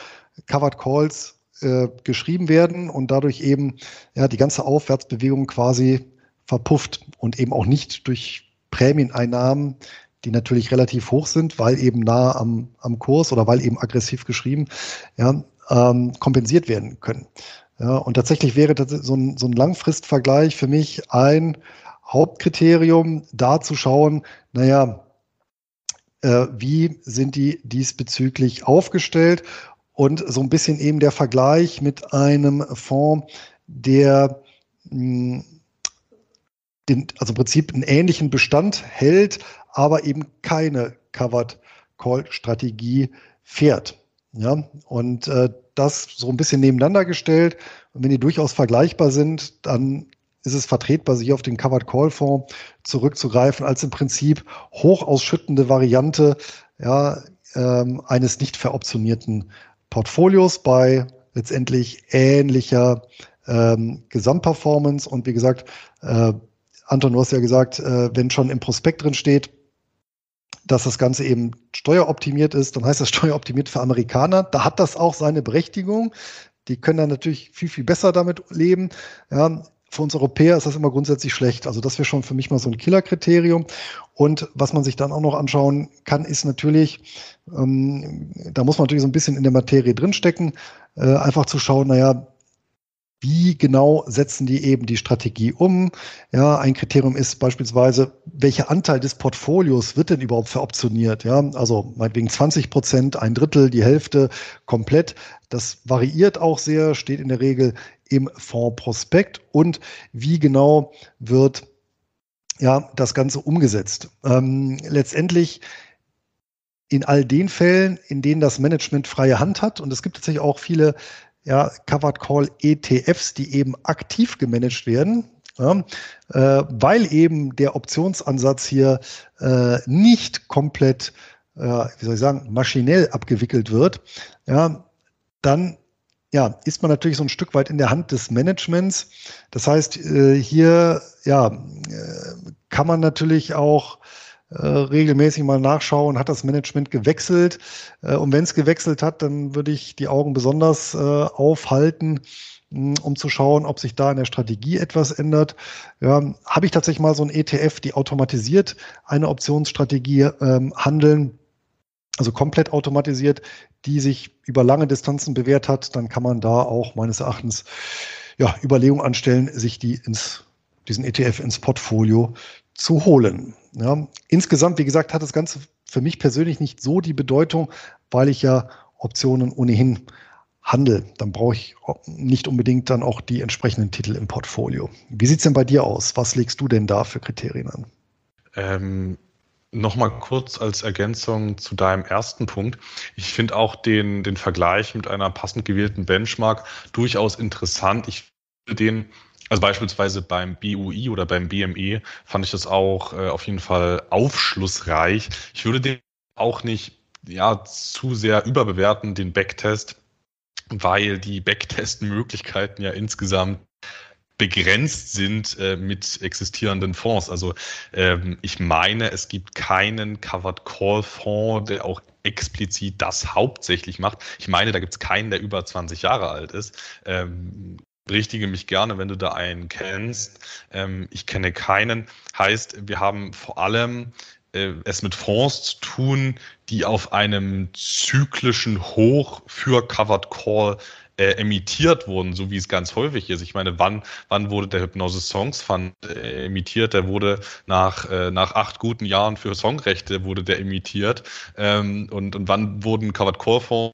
Covered Calls äh, geschrieben werden und dadurch eben ja, die ganze Aufwärtsbewegung quasi verpufft und eben auch nicht durch Prämieneinnahmen die natürlich relativ hoch sind, weil eben nah am, am Kurs oder weil eben aggressiv geschrieben, ja, ähm, kompensiert werden können. Ja, und tatsächlich wäre so ein, so ein Langfristvergleich für mich ein Hauptkriterium, da zu schauen, naja, äh, wie sind die diesbezüglich aufgestellt und so ein bisschen eben der Vergleich mit einem Fonds, der mh, mm, den, also im Prinzip einen ähnlichen Bestand hält, aber eben keine Covered Call Strategie fährt. Ja, und äh, das so ein bisschen nebeneinander gestellt. Und wenn die durchaus vergleichbar sind, dann ist es vertretbar, sich auf den Covered Call Fonds zurückzugreifen, als im Prinzip hochausschüttende Variante ja, ähm, eines nicht veroptionierten Portfolios bei letztendlich ähnlicher ähm, Gesamtperformance. Und wie gesagt, äh, Anton, du hast ja gesagt, äh, wenn schon im Prospekt drin steht, dass das Ganze eben steueroptimiert ist, dann heißt das steueroptimiert für Amerikaner. Da hat das auch seine Berechtigung. Die können dann natürlich viel, viel besser damit leben. Ja, für uns Europäer ist das immer grundsätzlich schlecht. Also das wäre schon für mich mal so ein Killerkriterium. Und was man sich dann auch noch anschauen kann, ist natürlich, ähm, da muss man natürlich so ein bisschen in der Materie drinstecken, äh, einfach zu schauen, naja, wie genau setzen die eben die Strategie um? Ja, ein Kriterium ist beispielsweise, welcher Anteil des Portfolios wird denn überhaupt veroptioniert? Ja, also meinetwegen 20 Prozent, ein Drittel, die Hälfte komplett. Das variiert auch sehr, steht in der Regel im Fondsprospekt. Und wie genau wird ja das Ganze umgesetzt? Ähm, letztendlich in all den Fällen, in denen das Management freie Hand hat, und es gibt tatsächlich auch viele ja, Covered Call ETFs, die eben aktiv gemanagt werden, ja, äh, weil eben der Optionsansatz hier äh, nicht komplett, äh, wie soll ich sagen, maschinell abgewickelt wird, ja, dann ja, ist man natürlich so ein Stück weit in der Hand des Managements. Das heißt, äh, hier ja, äh, kann man natürlich auch äh, regelmäßig mal nachschauen, hat das Management gewechselt? Äh, und wenn es gewechselt hat, dann würde ich die Augen besonders äh, aufhalten, mh, um zu schauen, ob sich da in der Strategie etwas ändert. Ja, Habe ich tatsächlich mal so ein ETF, die automatisiert eine Optionsstrategie ähm, handeln? Also komplett automatisiert, die sich über lange Distanzen bewährt hat, dann kann man da auch meines Erachtens ja, Überlegungen anstellen, sich die ins, diesen ETF ins Portfolio zu holen. Ja, insgesamt, wie gesagt, hat das Ganze für mich persönlich nicht so die Bedeutung, weil ich ja Optionen ohnehin handle. Dann brauche ich nicht unbedingt dann auch die entsprechenden Titel im Portfolio. Wie sieht es denn bei dir aus? Was legst du denn da für Kriterien an? Ähm, Nochmal kurz als Ergänzung zu deinem ersten Punkt. Ich finde auch den, den Vergleich mit einer passend gewählten Benchmark durchaus interessant. Ich finde den also beispielsweise beim BUI oder beim BME fand ich das auch äh, auf jeden Fall aufschlussreich. Ich würde den auch nicht ja, zu sehr überbewerten, den Backtest, weil die Backtest-Möglichkeiten ja insgesamt begrenzt sind äh, mit existierenden Fonds. Also ähm, ich meine, es gibt keinen Covered Call Fonds, der auch explizit das hauptsächlich macht. Ich meine, da gibt es keinen, der über 20 Jahre alt ist. Ähm, Berichtige mich gerne, wenn du da einen kennst. Ähm, ich kenne keinen. Heißt, wir haben vor allem äh, es mit Fonds zu tun, die auf einem zyklischen Hoch für Covered Call äh, emittiert wurden, so wie es ganz häufig ist. Ich meine, wann, wann wurde der Hypnosis Songs Fund äh, emittiert? Der wurde nach, äh, nach acht guten Jahren für Songrechte wurde der emittiert. Ähm, und, und wann wurden Covered Core Fonds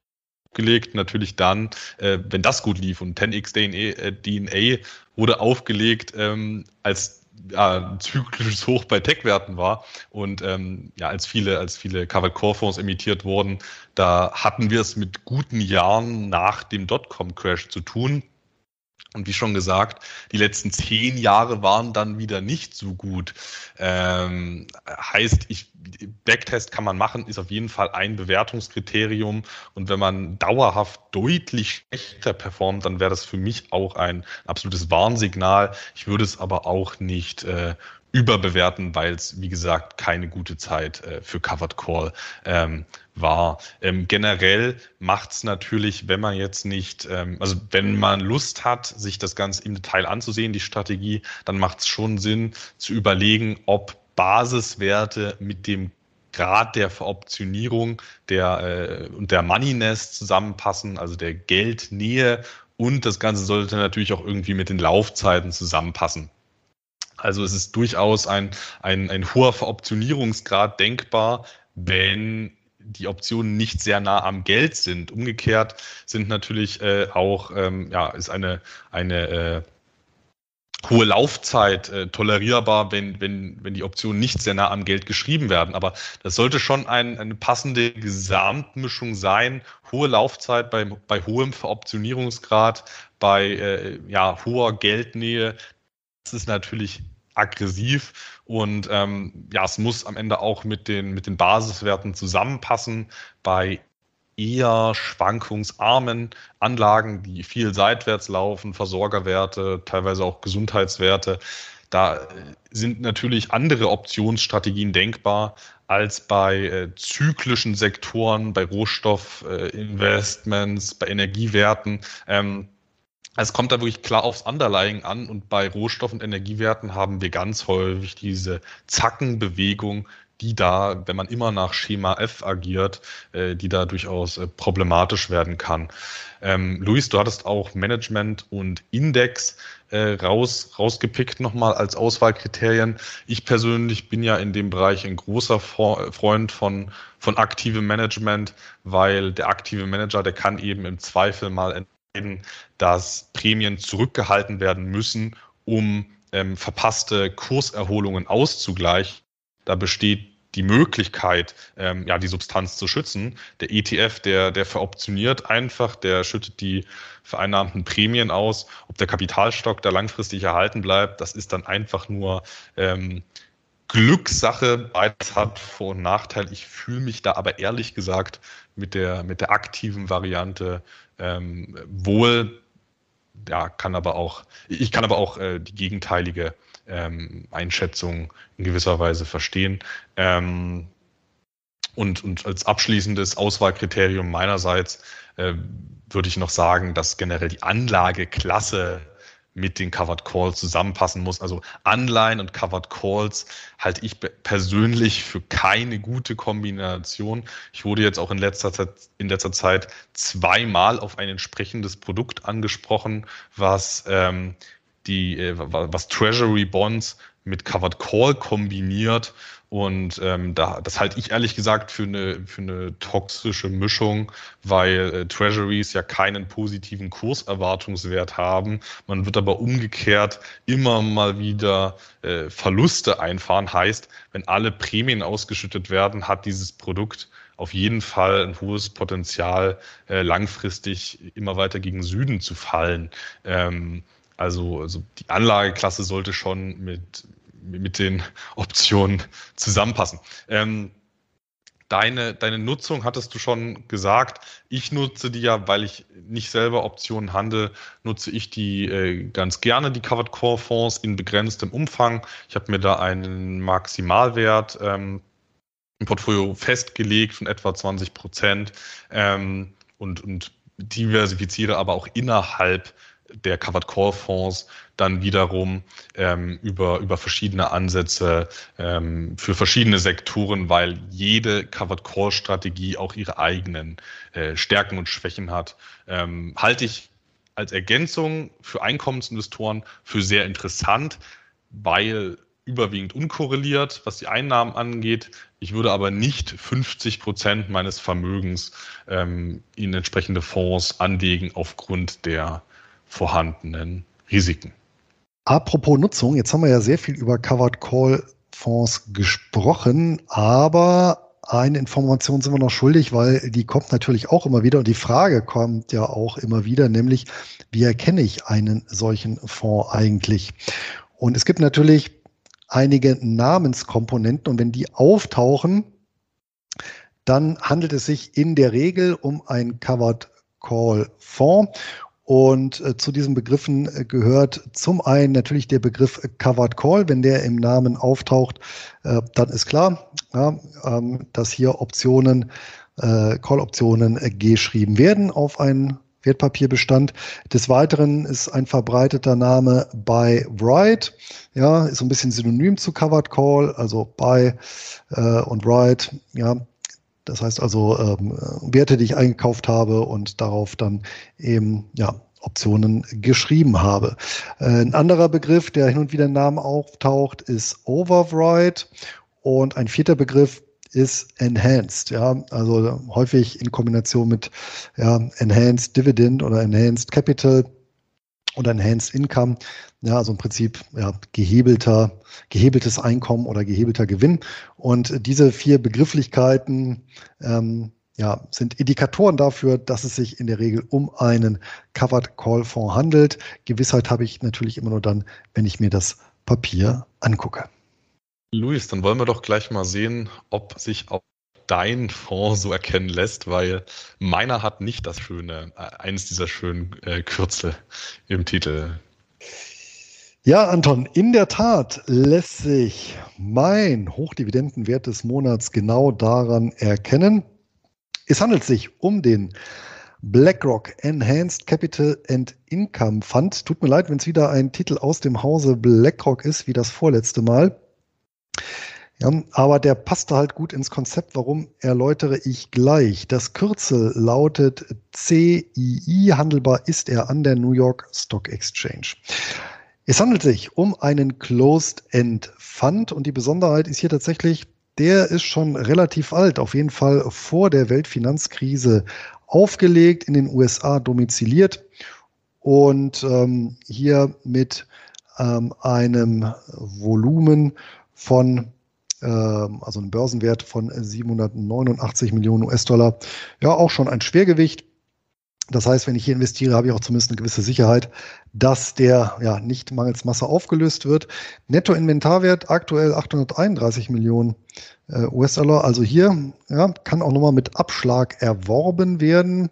aufgelegt, natürlich dann, äh, wenn das gut lief und 10x DNA, e, äh, DNA wurde aufgelegt, ähm, als ja, zyklisches Hoch bei Tech-Werten war und ähm, ja, als viele, als viele Covered Core Fonds emittiert wurden, da hatten wir es mit guten Jahren nach dem Dotcom-Crash zu tun. Und wie schon gesagt, die letzten zehn Jahre waren dann wieder nicht so gut. Ähm, heißt, ich, Backtest kann man machen, ist auf jeden Fall ein Bewertungskriterium. Und wenn man dauerhaft deutlich schlechter performt, dann wäre das für mich auch ein absolutes Warnsignal. Ich würde es aber auch nicht äh, überbewerten, weil es, wie gesagt, keine gute Zeit äh, für Covered Call ähm, war. Ähm, generell es natürlich, wenn man jetzt nicht, ähm, also wenn man Lust hat, sich das Ganze im Detail anzusehen, die Strategie, dann macht es schon Sinn zu überlegen, ob Basiswerte mit dem Grad der Veroptionierung der, äh, und der Moneyness zusammenpassen, also der Geldnähe und das Ganze sollte natürlich auch irgendwie mit den Laufzeiten zusammenpassen. Also es ist durchaus ein, ein, ein hoher Veroptionierungsgrad denkbar, wenn die Optionen nicht sehr nah am Geld sind. Umgekehrt sind natürlich äh, auch, ähm, ja, ist eine, eine äh, hohe Laufzeit äh, tolerierbar, wenn, wenn, wenn die Optionen nicht sehr nah am Geld geschrieben werden. Aber das sollte schon ein, eine passende Gesamtmischung sein. Hohe Laufzeit bei, bei hohem Veroptionierungsgrad, bei äh, ja, hoher Geldnähe, es ist natürlich aggressiv und ähm, ja, es muss am Ende auch mit den, mit den Basiswerten zusammenpassen. Bei eher schwankungsarmen Anlagen, die viel seitwärts laufen, Versorgerwerte, teilweise auch Gesundheitswerte, da äh, sind natürlich andere Optionsstrategien denkbar als bei äh, zyklischen Sektoren, bei Rohstoffinvestments, äh, bei Energiewerten. Ähm, also es kommt da wirklich klar aufs Underlying an und bei Rohstoff- und Energiewerten haben wir ganz häufig diese Zackenbewegung, die da, wenn man immer nach Schema F agiert, äh, die da durchaus äh, problematisch werden kann. Ähm, Luis, du hattest auch Management und Index äh, raus, rausgepickt nochmal als Auswahlkriterien. Ich persönlich bin ja in dem Bereich ein großer Freund von, von aktivem Management, weil der aktive Manager, der kann eben im Zweifel mal entscheiden, dass Prämien zurückgehalten werden müssen, um ähm, verpasste Kurserholungen auszugleichen. Da besteht die Möglichkeit, ähm, ja, die Substanz zu schützen. Der ETF, der, der veroptioniert einfach, der schüttet die vereinnahmten Prämien aus. Ob der Kapitalstock da langfristig erhalten bleibt, das ist dann einfach nur ähm, Glückssache. Beides hat Vor- und Nachteil. Ich fühle mich da aber ehrlich gesagt mit der, mit der aktiven Variante ähm, wohl. Ja, kann aber auch, ich kann aber auch äh, die gegenteilige ähm, Einschätzung in gewisser Weise verstehen. Ähm, und, und als abschließendes Auswahlkriterium meinerseits äh, würde ich noch sagen, dass generell die Anlageklasse mit den Covered Calls zusammenpassen muss. Also Anleihen und Covered Calls halte ich persönlich für keine gute Kombination. Ich wurde jetzt auch in letzter Zeit, in letzter Zeit zweimal auf ein entsprechendes Produkt angesprochen, was ähm, die, äh, was Treasury Bonds mit Covered Call kombiniert. Und ähm, da, das halte ich ehrlich gesagt für eine, für eine toxische Mischung, weil äh, Treasuries ja keinen positiven Kurserwartungswert haben. Man wird aber umgekehrt immer mal wieder äh, Verluste einfahren. Heißt, wenn alle Prämien ausgeschüttet werden, hat dieses Produkt auf jeden Fall ein hohes Potenzial, äh, langfristig immer weiter gegen Süden zu fallen. Ähm, also, also die Anlageklasse sollte schon mit mit den Optionen zusammenpassen. Ähm, deine, deine Nutzung hattest du schon gesagt. Ich nutze die ja, weil ich nicht selber Optionen handle, nutze ich die äh, ganz gerne, die Covered Core Fonds in begrenztem Umfang. Ich habe mir da einen Maximalwert ähm, im Portfolio festgelegt von etwa 20 Prozent ähm, und, und diversifiziere aber auch innerhalb der Covered Call Fonds dann wiederum ähm, über, über verschiedene Ansätze ähm, für verschiedene Sektoren, weil jede Covered Call Strategie auch ihre eigenen äh, Stärken und Schwächen hat, ähm, halte ich als Ergänzung für Einkommensinvestoren für sehr interessant, weil überwiegend unkorreliert, was die Einnahmen angeht. Ich würde aber nicht 50 Prozent meines Vermögens ähm, in entsprechende Fonds anlegen aufgrund der vorhandenen Risiken. Apropos Nutzung, jetzt haben wir ja sehr viel über Covered Call Fonds gesprochen, aber eine Information sind wir noch schuldig, weil die kommt natürlich auch immer wieder und die Frage kommt ja auch immer wieder, nämlich wie erkenne ich einen solchen Fonds eigentlich? Und es gibt natürlich einige Namenskomponenten und wenn die auftauchen, dann handelt es sich in der Regel um einen Covered Call Fonds und äh, zu diesen Begriffen äh, gehört zum einen natürlich der Begriff Covered Call. Wenn der im Namen auftaucht, äh, dann ist klar, ja, ähm, dass hier Optionen, äh, Call-Optionen äh, geschrieben werden auf einen Wertpapierbestand. Des Weiteren ist ein verbreiteter Name Buy Write. Ja, ist so ein bisschen synonym zu Covered Call, also Buy äh, und Write. Ja, das heißt also ähm, Werte, die ich eingekauft habe und darauf dann eben ja, Optionen geschrieben habe. Äh, ein anderer Begriff, der hin und wieder im Namen auftaucht, ist Override. Und ein vierter Begriff ist Enhanced. Ja, also häufig in Kombination mit ja, Enhanced Dividend oder Enhanced Capital oder Enhanced Income ja, also im Prinzip ja, gehebelter, gehebeltes Einkommen oder gehebelter Gewinn. Und diese vier Begrifflichkeiten ähm, ja, sind Indikatoren dafür, dass es sich in der Regel um einen Covered Call Fonds handelt. Gewissheit habe ich natürlich immer nur dann, wenn ich mir das Papier angucke. Luis, dann wollen wir doch gleich mal sehen, ob sich auch dein Fonds so erkennen lässt, weil meiner hat nicht das schöne, äh, eines dieser schönen äh, Kürzel im Titel. Ja, Anton, in der Tat lässt sich mein Hochdividendenwert des Monats genau daran erkennen. Es handelt sich um den BlackRock Enhanced Capital and Income Fund. Tut mir leid, wenn es wieder ein Titel aus dem Hause BlackRock ist, wie das vorletzte Mal. Ja, aber der passte halt gut ins Konzept. Warum erläutere ich gleich? Das Kürzel lautet CII. Handelbar ist er an der New York Stock Exchange. Es handelt sich um einen Closed-End-Fund und die Besonderheit ist hier tatsächlich, der ist schon relativ alt, auf jeden Fall vor der Weltfinanzkrise aufgelegt, in den USA domiziliert und ähm, hier mit ähm, einem Volumen von ähm, also einem Börsenwert von 789 Millionen US-Dollar. Ja, auch schon ein Schwergewicht. Das heißt, wenn ich hier investiere, habe ich auch zumindest eine gewisse Sicherheit, dass der ja nicht mangels Masse aufgelöst wird. Netto-Inventarwert aktuell 831 Millionen äh, US-Dollar. Also hier ja, kann auch nochmal mit Abschlag erworben werden.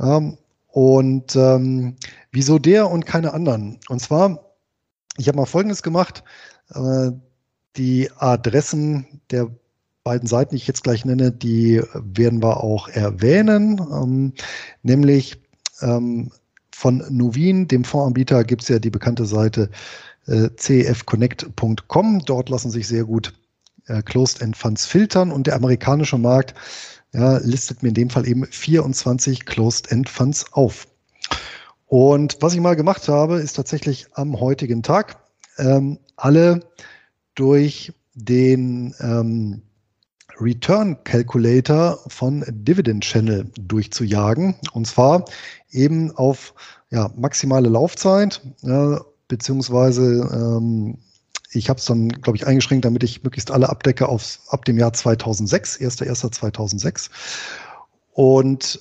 Ähm, und ähm, wieso der und keine anderen? Und zwar, ich habe mal Folgendes gemacht. Äh, die Adressen der beiden Seiten, die ich jetzt gleich nenne, die werden wir auch erwähnen, ähm, nämlich ähm, von Novin, dem Fondsanbieter, gibt es ja die bekannte Seite äh, cfconnect.com. Dort lassen sich sehr gut äh, Closed-End Funds filtern und der amerikanische Markt ja, listet mir in dem Fall eben 24 Closed-End Funds auf. Und was ich mal gemacht habe, ist tatsächlich am heutigen Tag ähm, alle durch den ähm, Return Calculator von Dividend Channel durchzujagen. Und zwar eben auf ja, maximale Laufzeit, äh, beziehungsweise ähm, ich habe es dann, glaube ich, eingeschränkt, damit ich möglichst alle abdecke aufs, ab dem Jahr 2006, 1.1.2006. Und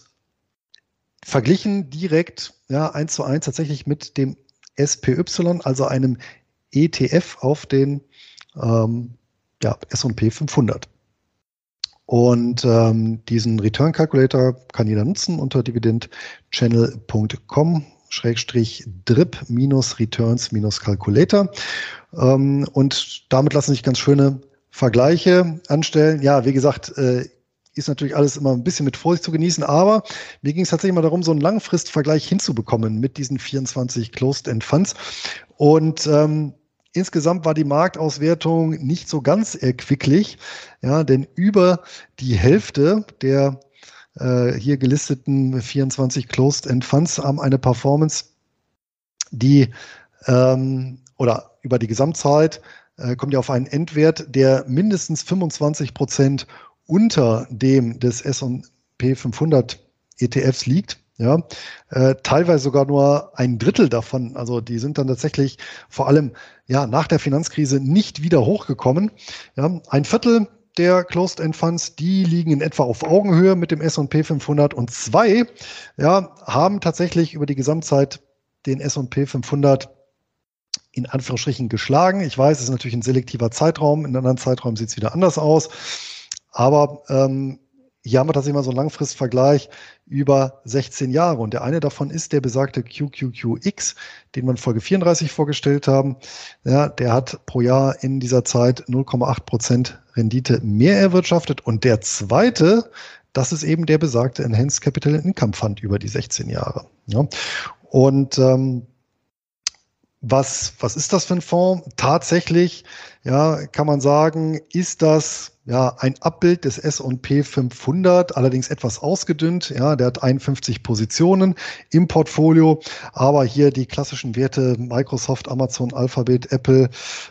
verglichen direkt ja, 1 zu 1 tatsächlich mit dem SPY, also einem ETF auf den ähm, ja, S&P 500. Und ähm, diesen Return Calculator kann jeder nutzen unter dividendchannel.com. Schrägstrich Drip minus Returns minus Calculator. Ähm, und damit lassen sich ganz schöne Vergleiche anstellen. Ja, wie gesagt, äh, ist natürlich alles immer ein bisschen mit Vorsicht zu genießen, aber mir ging es tatsächlich mal darum, so einen Langfristvergleich hinzubekommen mit diesen 24 Closed-End-Funds. Und ähm, Insgesamt war die Marktauswertung nicht so ganz erquicklich, ja, denn über die Hälfte der äh, hier gelisteten 24 Closed End Funds haben eine Performance, die ähm, oder über die Gesamtzeit äh, kommt ihr auf einen Endwert, der mindestens 25 Prozent unter dem des S&P 500 ETFs liegt. Ja, äh, teilweise sogar nur ein Drittel davon. Also die sind dann tatsächlich vor allem ja nach der Finanzkrise nicht wieder hochgekommen. Ja, ein Viertel der Closed-End Funds, die liegen in etwa auf Augenhöhe mit dem S&P 500 und zwei ja, haben tatsächlich über die Gesamtzeit den S&P 500 in Anführungsstrichen geschlagen. Ich weiß, es ist natürlich ein selektiver Zeitraum. In anderen Zeitraum sieht es wieder anders aus. Aber ähm, hier haben wir tatsächlich mal so einen Langfristvergleich über 16 Jahre. Und der eine davon ist der besagte QQQX, den wir in Folge 34 vorgestellt haben. Ja, der hat pro Jahr in dieser Zeit 0,8 Prozent Rendite mehr erwirtschaftet. Und der zweite, das ist eben der besagte Enhanced Capital Income Fund über die 16 Jahre. Ja. Und ähm, was, was ist das für ein Fonds? Tatsächlich, ja, kann man sagen, ist das ja ein Abbild des S&P 500, allerdings etwas ausgedünnt. Ja, der hat 51 Positionen im Portfolio, aber hier die klassischen Werte Microsoft, Amazon, Alphabet, Apple,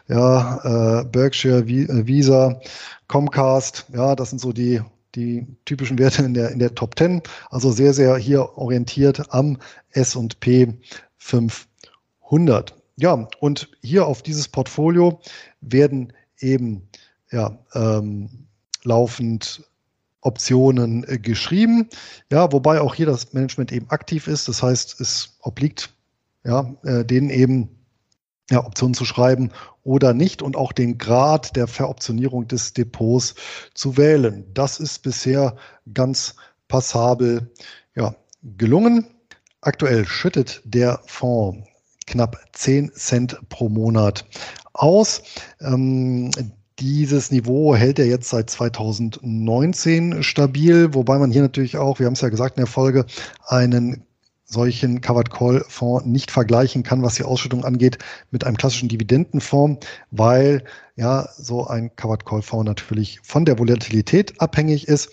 ja, äh, Berkshire, äh, Visa, Comcast, ja, das sind so die die typischen Werte in der, in der Top 10, also sehr, sehr hier orientiert am S&P 500. Ja, und hier auf dieses Portfolio werden eben ja, ähm, laufend Optionen äh, geschrieben. Ja, wobei auch hier das Management eben aktiv ist. Das heißt, es obliegt ja, äh, denen eben ja, Optionen zu schreiben oder nicht und auch den Grad der Veroptionierung des Depots zu wählen. Das ist bisher ganz passabel ja, gelungen. Aktuell schüttet der Fonds knapp 10 Cent pro Monat aus. Ähm, dieses Niveau hält er jetzt seit 2019 stabil, wobei man hier natürlich auch, wir haben es ja gesagt in der Folge, einen solchen Covered Call Fonds nicht vergleichen kann, was die Ausschüttung angeht, mit einem klassischen Dividendenfonds, weil ja so ein Covered Call Fonds natürlich von der Volatilität abhängig ist.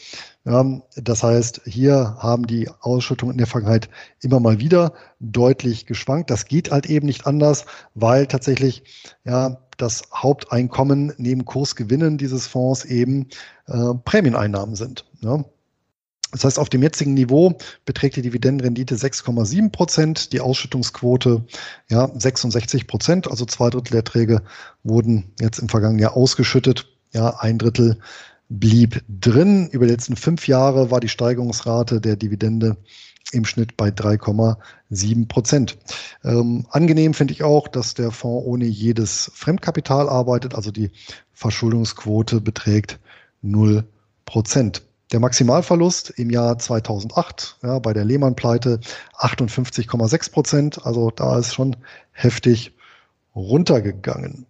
Ähm, das heißt, hier haben die Ausschüttungen in der Vergangenheit immer mal wieder deutlich geschwankt. Das geht halt eben nicht anders, weil tatsächlich ja das Haupteinkommen neben Kursgewinnen dieses Fonds eben äh, Prämieneinnahmen sind. Ja. Ne? Das heißt, auf dem jetzigen Niveau beträgt die Dividendenrendite 6,7 Prozent, die Ausschüttungsquote ja, 66 Prozent, also zwei Drittel der Erträge wurden jetzt im vergangenen Jahr ausgeschüttet. Ja, ein Drittel blieb drin. Über die letzten fünf Jahre war die Steigerungsrate der Dividende im Schnitt bei 3,7 Prozent. Ähm, angenehm finde ich auch, dass der Fonds ohne jedes Fremdkapital arbeitet, also die Verschuldungsquote beträgt 0 Prozent. Der Maximalverlust im Jahr 2008 ja, bei der lehmann pleite 58,6 Prozent. Also da ist schon heftig runtergegangen.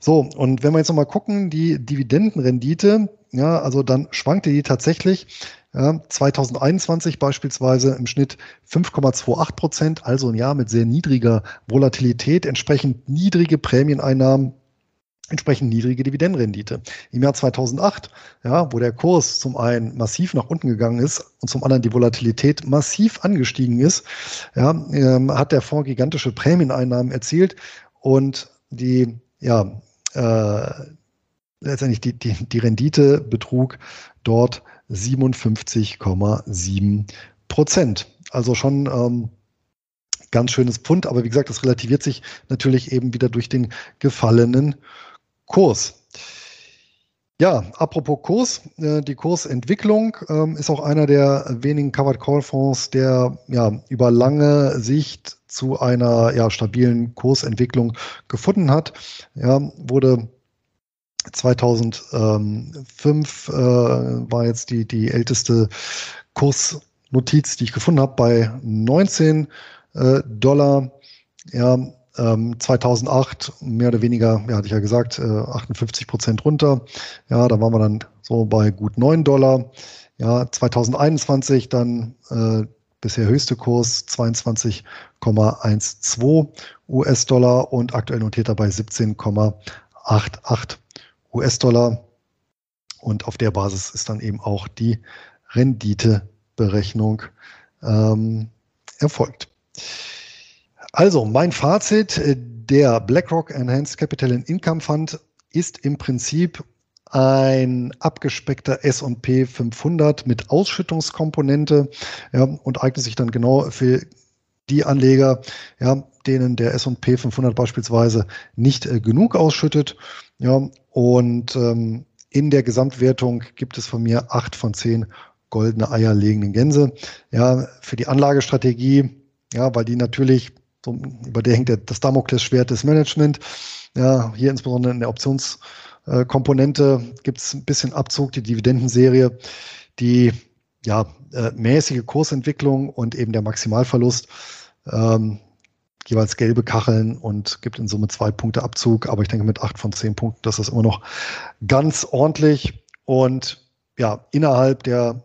So, und wenn wir jetzt nochmal gucken, die Dividendenrendite, ja, also dann schwankte die tatsächlich ja, 2021 beispielsweise im Schnitt 5,28 Prozent, also ein Jahr mit sehr niedriger Volatilität, entsprechend niedrige Prämieneinnahmen entsprechend niedrige Dividendenrendite. Im Jahr 2008, ja, wo der Kurs zum einen massiv nach unten gegangen ist und zum anderen die Volatilität massiv angestiegen ist, ja, ähm, hat der Fonds gigantische Prämieneinnahmen erzielt und die, ja, äh, letztendlich die, die, die Rendite betrug dort 57,7 Prozent. Also schon ähm, ganz schönes Pfund, aber wie gesagt, das relativiert sich natürlich eben wieder durch den gefallenen Kurs. Ja, apropos Kurs, äh, die Kursentwicklung ähm, ist auch einer der wenigen Covered Call Fonds, der ja über lange Sicht zu einer ja, stabilen Kursentwicklung gefunden hat. Ja, wurde 2005 äh, war jetzt die, die älteste Kursnotiz, die ich gefunden habe, bei 19 äh, Dollar. Ja, ähm, 2008 mehr oder weniger, ja, hatte ich ja gesagt, äh, 58 Prozent runter. Ja, da waren wir dann so bei gut 9 Dollar. Ja, 2021 dann äh, bisher höchste Kurs 22,12 US-Dollar und aktuell notiert er bei 17,88 US-Dollar. Und auf der Basis ist dann eben auch die Renditeberechnung ähm, erfolgt. Also mein Fazit, äh, der BlackRock Enhanced Capital and Income Fund ist im Prinzip ein abgespeckter S&P 500 mit Ausschüttungskomponente ja, und eignet sich dann genau für die Anleger, ja, denen der S&P 500 beispielsweise nicht äh, genug ausschüttet. Ja, und ähm, in der Gesamtwertung gibt es von mir acht von zehn goldene Eier legenden Gänse. Ja, für die Anlagestrategie, ja, weil die natürlich so, über der hängt der, das Damoklesschwert des Management. Ja, hier insbesondere in der Optionskomponente äh, gibt es ein bisschen Abzug, die Dividendenserie, die ja, äh, mäßige Kursentwicklung und eben der Maximalverlust. Ähm, jeweils gelbe Kacheln und gibt in Summe zwei Punkte Abzug. Aber ich denke, mit acht von zehn Punkten, das ist immer noch ganz ordentlich. Und ja, innerhalb der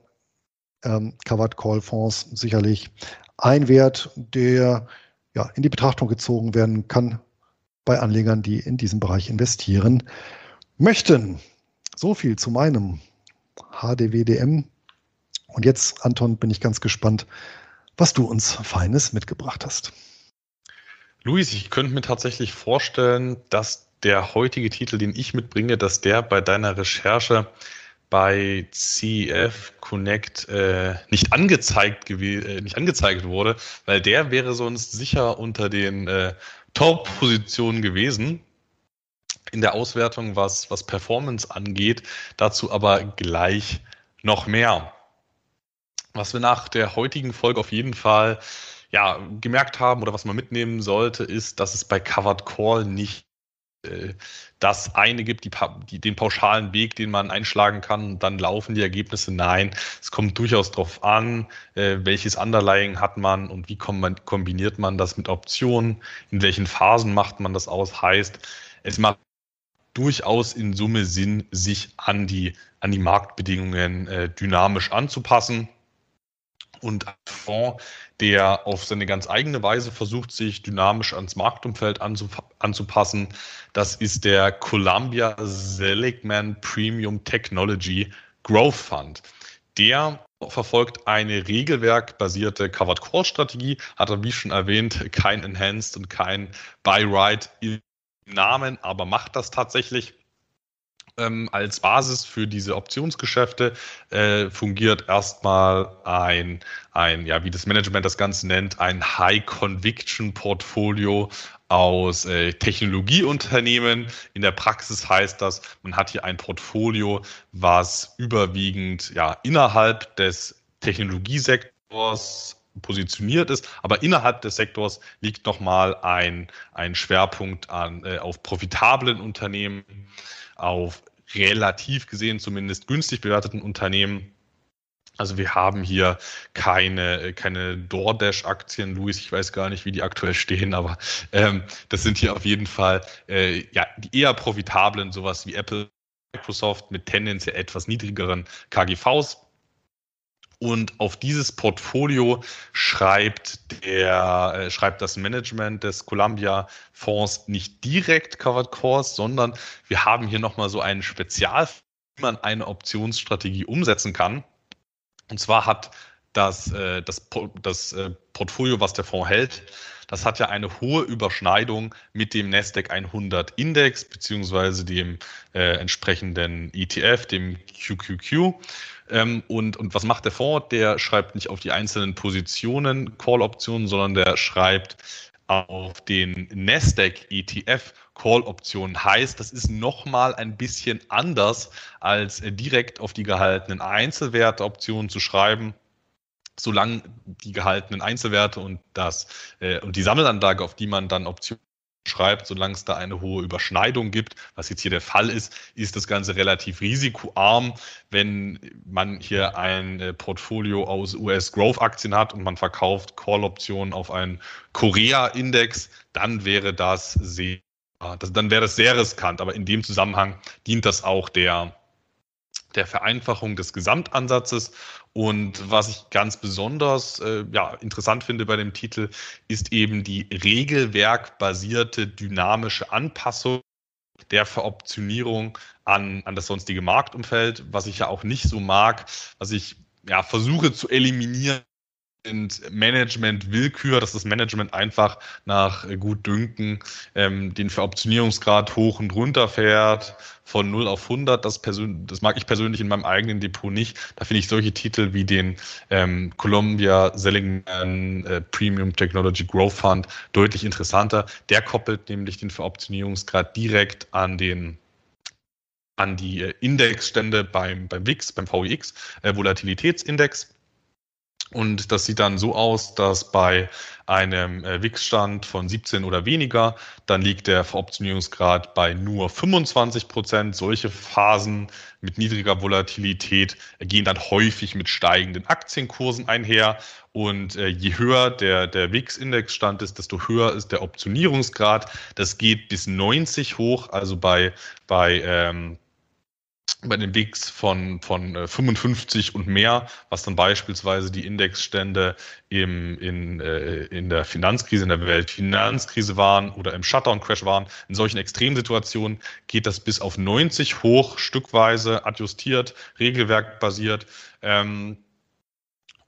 ähm, Covered Call Fonds sicherlich ein Wert, der ja, in die Betrachtung gezogen werden kann bei Anlegern, die in diesen Bereich investieren möchten. So viel zu meinem HDWDM. Und jetzt, Anton, bin ich ganz gespannt, was du uns Feines mitgebracht hast. Luis, ich könnte mir tatsächlich vorstellen, dass der heutige Titel, den ich mitbringe, dass der bei deiner Recherche bei CF Connect äh, nicht, angezeigt äh, nicht angezeigt wurde, weil der wäre sonst sicher unter den äh, Top-Positionen gewesen in der Auswertung, was, was Performance angeht. Dazu aber gleich noch mehr. Was wir nach der heutigen Folge auf jeden Fall ja, gemerkt haben oder was man mitnehmen sollte, ist, dass es bei Covered Call nicht äh, das eine gibt, die, die, den pauschalen Weg, den man einschlagen kann, und dann laufen die Ergebnisse. Nein, es kommt durchaus darauf an, äh, welches Underlying hat man und wie man, kombiniert man das mit Optionen, in welchen Phasen macht man das aus. Heißt, es macht durchaus in Summe Sinn, sich an die, an die Marktbedingungen äh, dynamisch anzupassen und ein Fonds, der auf seine ganz eigene Weise versucht, sich dynamisch ans Marktumfeld anzupassen. Das ist der Columbia Seligman Premium Technology Growth Fund. Der verfolgt eine regelwerkbasierte Covered Call Strategie, hat er wie schon erwähnt kein Enhanced und kein Buy Right im Namen, aber macht das tatsächlich ähm, als Basis für diese Optionsgeschäfte äh, fungiert erstmal ein, ein, ja, wie das Management das Ganze nennt, ein High-Conviction-Portfolio aus äh, Technologieunternehmen. In der Praxis heißt das, man hat hier ein Portfolio, was überwiegend ja, innerhalb des Technologiesektors positioniert ist, aber innerhalb des Sektors liegt nochmal ein, ein Schwerpunkt an, äh, auf profitablen Unternehmen auf relativ gesehen zumindest günstig bewerteten Unternehmen. Also wir haben hier keine, keine DoorDash-Aktien, Luis, ich weiß gar nicht, wie die aktuell stehen, aber ähm, das sind hier auf jeden Fall äh, ja, die eher profitablen, sowas wie Apple, Microsoft mit tendenziell etwas niedrigeren KGVs. Und auf dieses Portfolio schreibt, der, äh, schreibt das Management des Columbia Fonds nicht direkt Covered Calls, sondern wir haben hier nochmal so einen Spezial, wie man eine Optionsstrategie umsetzen kann. Und zwar hat das, äh, das, das äh, Portfolio, was der Fonds hält, das hat ja eine hohe Überschneidung mit dem Nasdaq 100 Index beziehungsweise dem äh, entsprechenden ETF, dem QQQ. Ähm, und, und was macht der Fonds? Der schreibt nicht auf die einzelnen Positionen Call-Optionen, sondern der schreibt auf den Nasdaq ETF Call-Optionen heißt, das ist nochmal ein bisschen anders, als direkt auf die gehaltenen Einzelwerte-Optionen zu schreiben solange die gehaltenen Einzelwerte und das äh, und die Sammelanlage, auf die man dann Optionen schreibt, solange es da eine hohe Überschneidung gibt, was jetzt hier der Fall ist, ist das Ganze relativ risikoarm. Wenn man hier ein äh, Portfolio aus US-Growth-Aktien hat und man verkauft Call-Optionen auf einen Korea-Index, dann wäre das sehr, dann wäre das sehr riskant. Aber in dem Zusammenhang dient das auch der der Vereinfachung des Gesamtansatzes. Und was ich ganz besonders äh, ja, interessant finde bei dem Titel, ist eben die regelwerkbasierte dynamische Anpassung der Veroptionierung an, an das sonstige Marktumfeld, was ich ja auch nicht so mag, was ich ja, versuche zu eliminieren sind Management-Willkür, dass das Management einfach nach Gutdünken ähm, den Veroptionierungsgrad hoch und runter fährt, von 0 auf 100. Das, das mag ich persönlich in meinem eigenen Depot nicht. Da finde ich solche Titel wie den ähm, Columbia Seligman äh, Premium Technology Growth Fund deutlich interessanter. Der koppelt nämlich den Veroptionierungsgrad direkt an den an die äh, Indexstände beim, beim WIX, beim VIX, äh, Volatilitätsindex. Und das sieht dann so aus, dass bei einem äh, Wix-Stand von 17 oder weniger, dann liegt der Veroptionierungsgrad bei nur 25 Prozent. Solche Phasen mit niedriger Volatilität gehen dann häufig mit steigenden Aktienkursen einher. Und äh, je höher der, der wix index stand ist, desto höher ist der Optionierungsgrad. Das geht bis 90 hoch, also bei, bei ähm, bei den Bigs von, von 55 äh, und mehr, was dann beispielsweise die Indexstände im, in, äh, in der Finanzkrise, in der Weltfinanzkrise waren oder im Shutdown-Crash waren. In solchen Extremsituationen geht das bis auf 90 hoch, stückweise adjustiert, regelwerkbasiert. Ähm,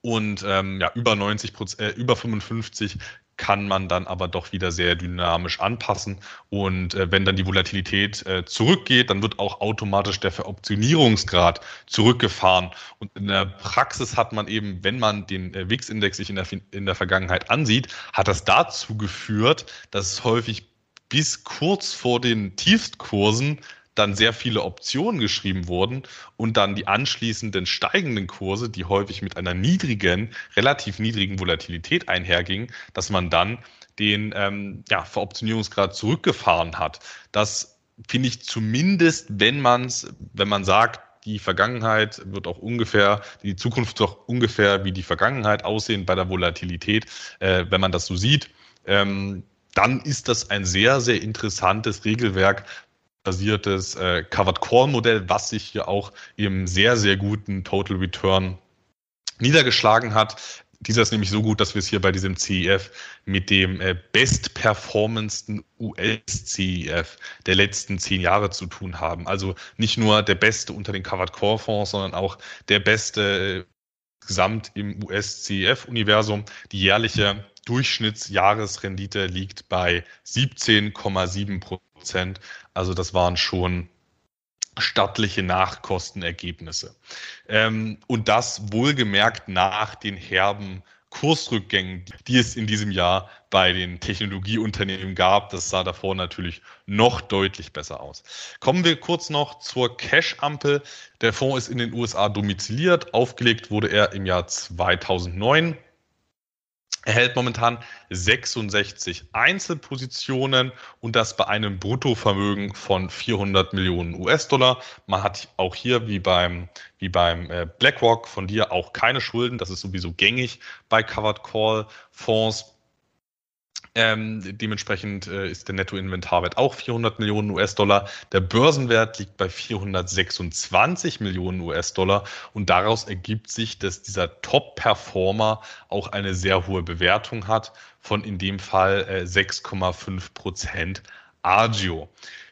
und ähm, ja, über 90 Prozent, äh, über 55 kann man dann aber doch wieder sehr dynamisch anpassen. Und äh, wenn dann die Volatilität äh, zurückgeht, dann wird auch automatisch der Veroptionierungsgrad zurückgefahren. Und in der Praxis hat man eben, wenn man den äh, WIX-Index sich in der, in der Vergangenheit ansieht, hat das dazu geführt, dass es häufig bis kurz vor den Tiefstkursen dann sehr viele Optionen geschrieben wurden und dann die anschließenden steigenden Kurse, die häufig mit einer niedrigen, relativ niedrigen Volatilität einhergingen, dass man dann den ähm, ja, Veroptionierungsgrad zurückgefahren hat. Das finde ich zumindest, wenn man es, wenn man sagt, die Vergangenheit wird auch ungefähr, die Zukunft wird auch ungefähr wie die Vergangenheit aussehen bei der Volatilität, äh, wenn man das so sieht. Ähm, dann ist das ein sehr, sehr interessantes Regelwerk, basiertes äh, Covered Call Modell, was sich hier auch im sehr, sehr guten Total Return niedergeschlagen hat. Dieser ist nämlich so gut, dass wir es hier bei diesem CEF mit dem äh, bestperformendsten US-CEF der letzten zehn Jahre zu tun haben. Also nicht nur der beste unter den Covered Core Fonds, sondern auch der beste äh, gesamt im US-CEF-Universum. Die jährliche Durchschnittsjahresrendite liegt bei 17,7 Prozent Prozent. Also das waren schon stattliche Nachkostenergebnisse. Ähm, und das wohlgemerkt nach den herben Kursrückgängen, die es in diesem Jahr bei den Technologieunternehmen gab. Das sah davor natürlich noch deutlich besser aus. Kommen wir kurz noch zur Cash-Ampel. Der Fonds ist in den USA domiziliert. Aufgelegt wurde er im Jahr 2009. Er hält momentan 66 Einzelpositionen und das bei einem Bruttovermögen von 400 Millionen US-Dollar. Man hat auch hier wie beim, wie beim äh, BlackRock von dir auch keine Schulden. Das ist sowieso gängig bei Covered Call Fonds. Ähm, dementsprechend äh, ist der Nettoinventarwert auch 400 Millionen US-Dollar. Der Börsenwert liegt bei 426 Millionen US-Dollar und daraus ergibt sich, dass dieser Top-Performer auch eine sehr hohe Bewertung hat von in dem Fall äh, 6,5 Prozent Agio.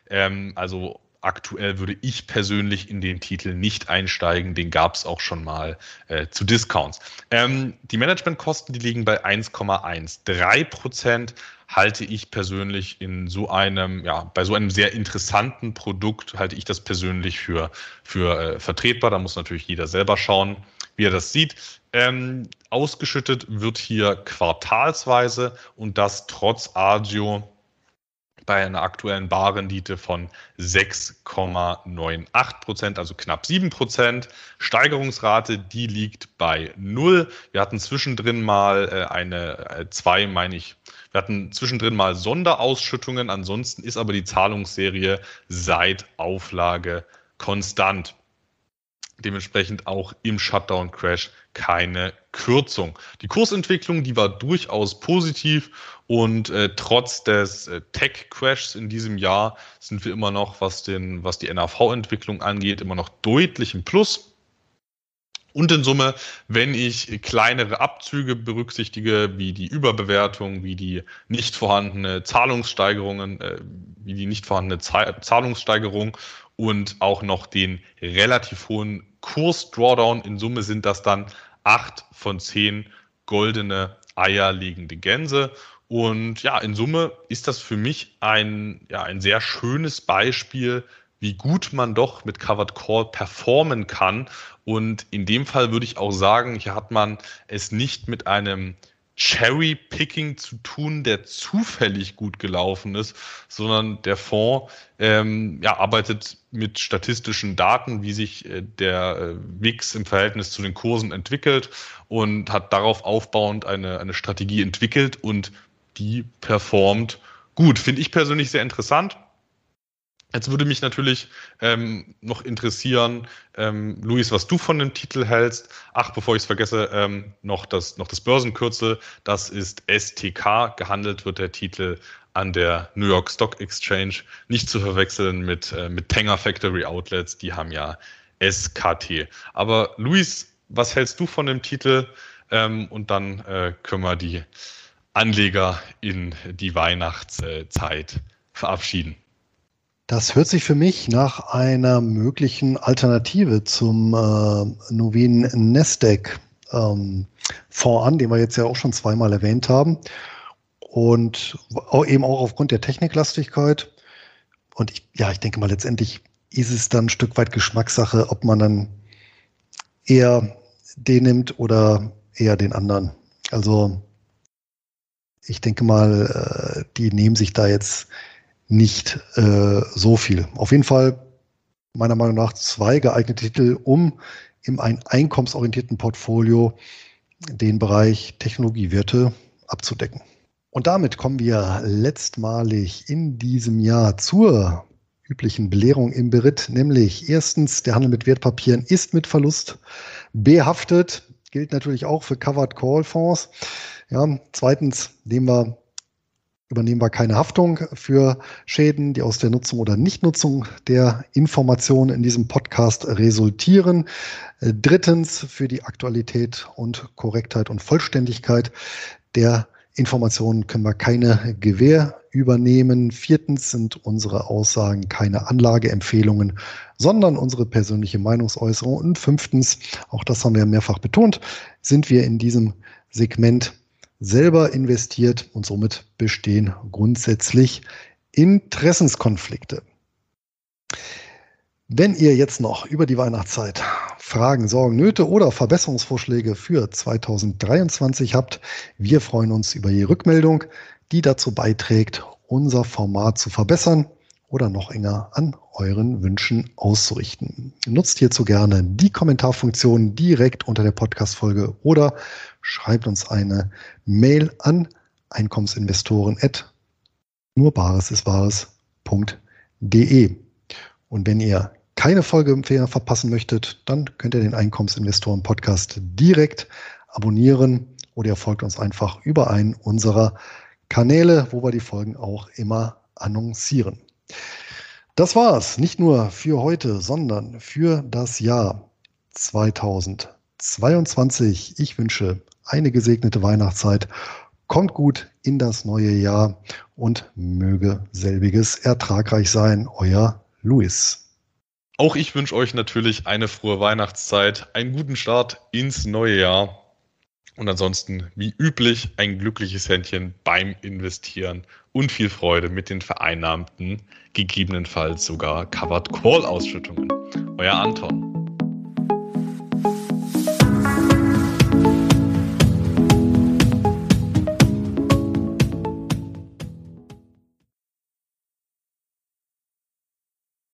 Ähm, also aktuell würde ich persönlich in den Titel nicht einsteigen. Den gab es auch schon mal äh, zu Discounts. Ähm, die Managementkosten, die liegen bei 1,13 3% halte ich persönlich in so einem, ja, bei so einem sehr interessanten Produkt halte ich das persönlich für, für äh, vertretbar. Da muss natürlich jeder selber schauen, wie er das sieht. Ähm, ausgeschüttet wird hier quartalsweise und das trotz Agio bei einer aktuellen Barrendite von 6,98 Prozent, also knapp 7 Prozent. Steigerungsrate, die liegt bei 0. Wir hatten zwischendrin mal äh, eine, äh, zwei, meine ich, wir hatten zwischendrin mal Sonderausschüttungen. Ansonsten ist aber die Zahlungsserie seit Auflage konstant dementsprechend auch im Shutdown-Crash keine Kürzung. Die Kursentwicklung, die war durchaus positiv und äh, trotz des äh, Tech-Crashs in diesem Jahr sind wir immer noch, was, den, was die NAV-Entwicklung angeht, immer noch deutlich im Plus. Und in Summe, wenn ich kleinere Abzüge berücksichtige, wie die Überbewertung, wie die nicht vorhandene Zahlungssteigerungen, äh, wie die nicht vorhandene Zahl Zahlungssteigerung und auch noch den relativ hohen Kurs-Drawdown, in Summe sind das dann acht von zehn goldene Eier liegende Gänse. Und ja, in Summe ist das für mich ein, ja, ein sehr schönes Beispiel, wie gut man doch mit Covered Call performen kann. Und in dem Fall würde ich auch sagen, hier hat man es nicht mit einem Cherry-Picking zu tun, der zufällig gut gelaufen ist, sondern der Fonds ähm, ja, arbeitet mit statistischen Daten, wie sich äh, der äh, WIX im Verhältnis zu den Kursen entwickelt und hat darauf aufbauend eine, eine Strategie entwickelt und die performt gut. Finde ich persönlich sehr interessant. Jetzt würde mich natürlich ähm, noch interessieren, ähm, Luis, was du von dem Titel hältst. Ach, bevor ich es vergesse, ähm, noch, das, noch das Börsenkürzel. Das ist STK. Gehandelt wird der Titel an der New York Stock Exchange. Nicht zu verwechseln mit, äh, mit Tanger Factory Outlets. Die haben ja SKT. Aber Luis, was hältst du von dem Titel? Ähm, und dann äh, können wir die Anleger in die Weihnachtszeit verabschieden. Das hört sich für mich nach einer möglichen Alternative zum äh, Novin Nasdaq ähm, Fonds an, den wir jetzt ja auch schon zweimal erwähnt haben. Und eben auch aufgrund der Techniklastigkeit. Und ich, ja, ich denke mal, letztendlich ist es dann ein Stück weit Geschmackssache, ob man dann eher den nimmt oder eher den anderen. Also ich denke mal, äh, die nehmen sich da jetzt nicht äh, so viel. Auf jeden Fall meiner Meinung nach zwei geeignete Titel, um in einem einkommensorientierten Portfolio den Bereich Technologiewerte abzudecken. Und damit kommen wir letztmalig in diesem Jahr zur üblichen Belehrung im Beritt, nämlich erstens, der Handel mit Wertpapieren ist mit Verlust behaftet, gilt natürlich auch für Covered Call Fonds. Ja, zweitens nehmen wir, übernehmen wir keine Haftung für Schäden, die aus der Nutzung oder Nichtnutzung der Informationen in diesem Podcast resultieren. Äh, drittens für die Aktualität und Korrektheit und Vollständigkeit der Informationen können wir keine Gewähr übernehmen. Viertens sind unsere Aussagen keine Anlageempfehlungen, sondern unsere persönliche Meinungsäußerung. Und fünftens, auch das haben wir mehrfach betont, sind wir in diesem Segment selber investiert und somit bestehen grundsätzlich Interessenskonflikte. Wenn ihr jetzt noch über die Weihnachtszeit Fragen, Sorgen, Nöte oder Verbesserungsvorschläge für 2023 habt, wir freuen uns über die Rückmeldung, die dazu beiträgt, unser Format zu verbessern oder noch enger an euren Wünschen auszurichten. Nutzt hierzu gerne die Kommentarfunktion direkt unter der Podcast-Folge oder schreibt uns eine Mail an einkommensinvestoren@ nur Bares ist Wahres.de. Und wenn ihr keine Folge verpassen möchtet, dann könnt ihr den Einkommensinvestoren Podcast direkt abonnieren oder ihr folgt uns einfach über einen unserer Kanäle, wo wir die Folgen auch immer annoncieren. Das war's. Nicht nur für heute, sondern für das Jahr 2022. Ich wünsche eine gesegnete Weihnachtszeit. Kommt gut in das neue Jahr und möge selbiges ertragreich sein. Euer Luis. Auch ich wünsche euch natürlich eine frohe Weihnachtszeit, einen guten Start ins neue Jahr und ansonsten, wie üblich, ein glückliches Händchen beim Investieren und viel Freude mit den vereinnahmten, gegebenenfalls sogar Covered Call Ausschüttungen. Euer Anton.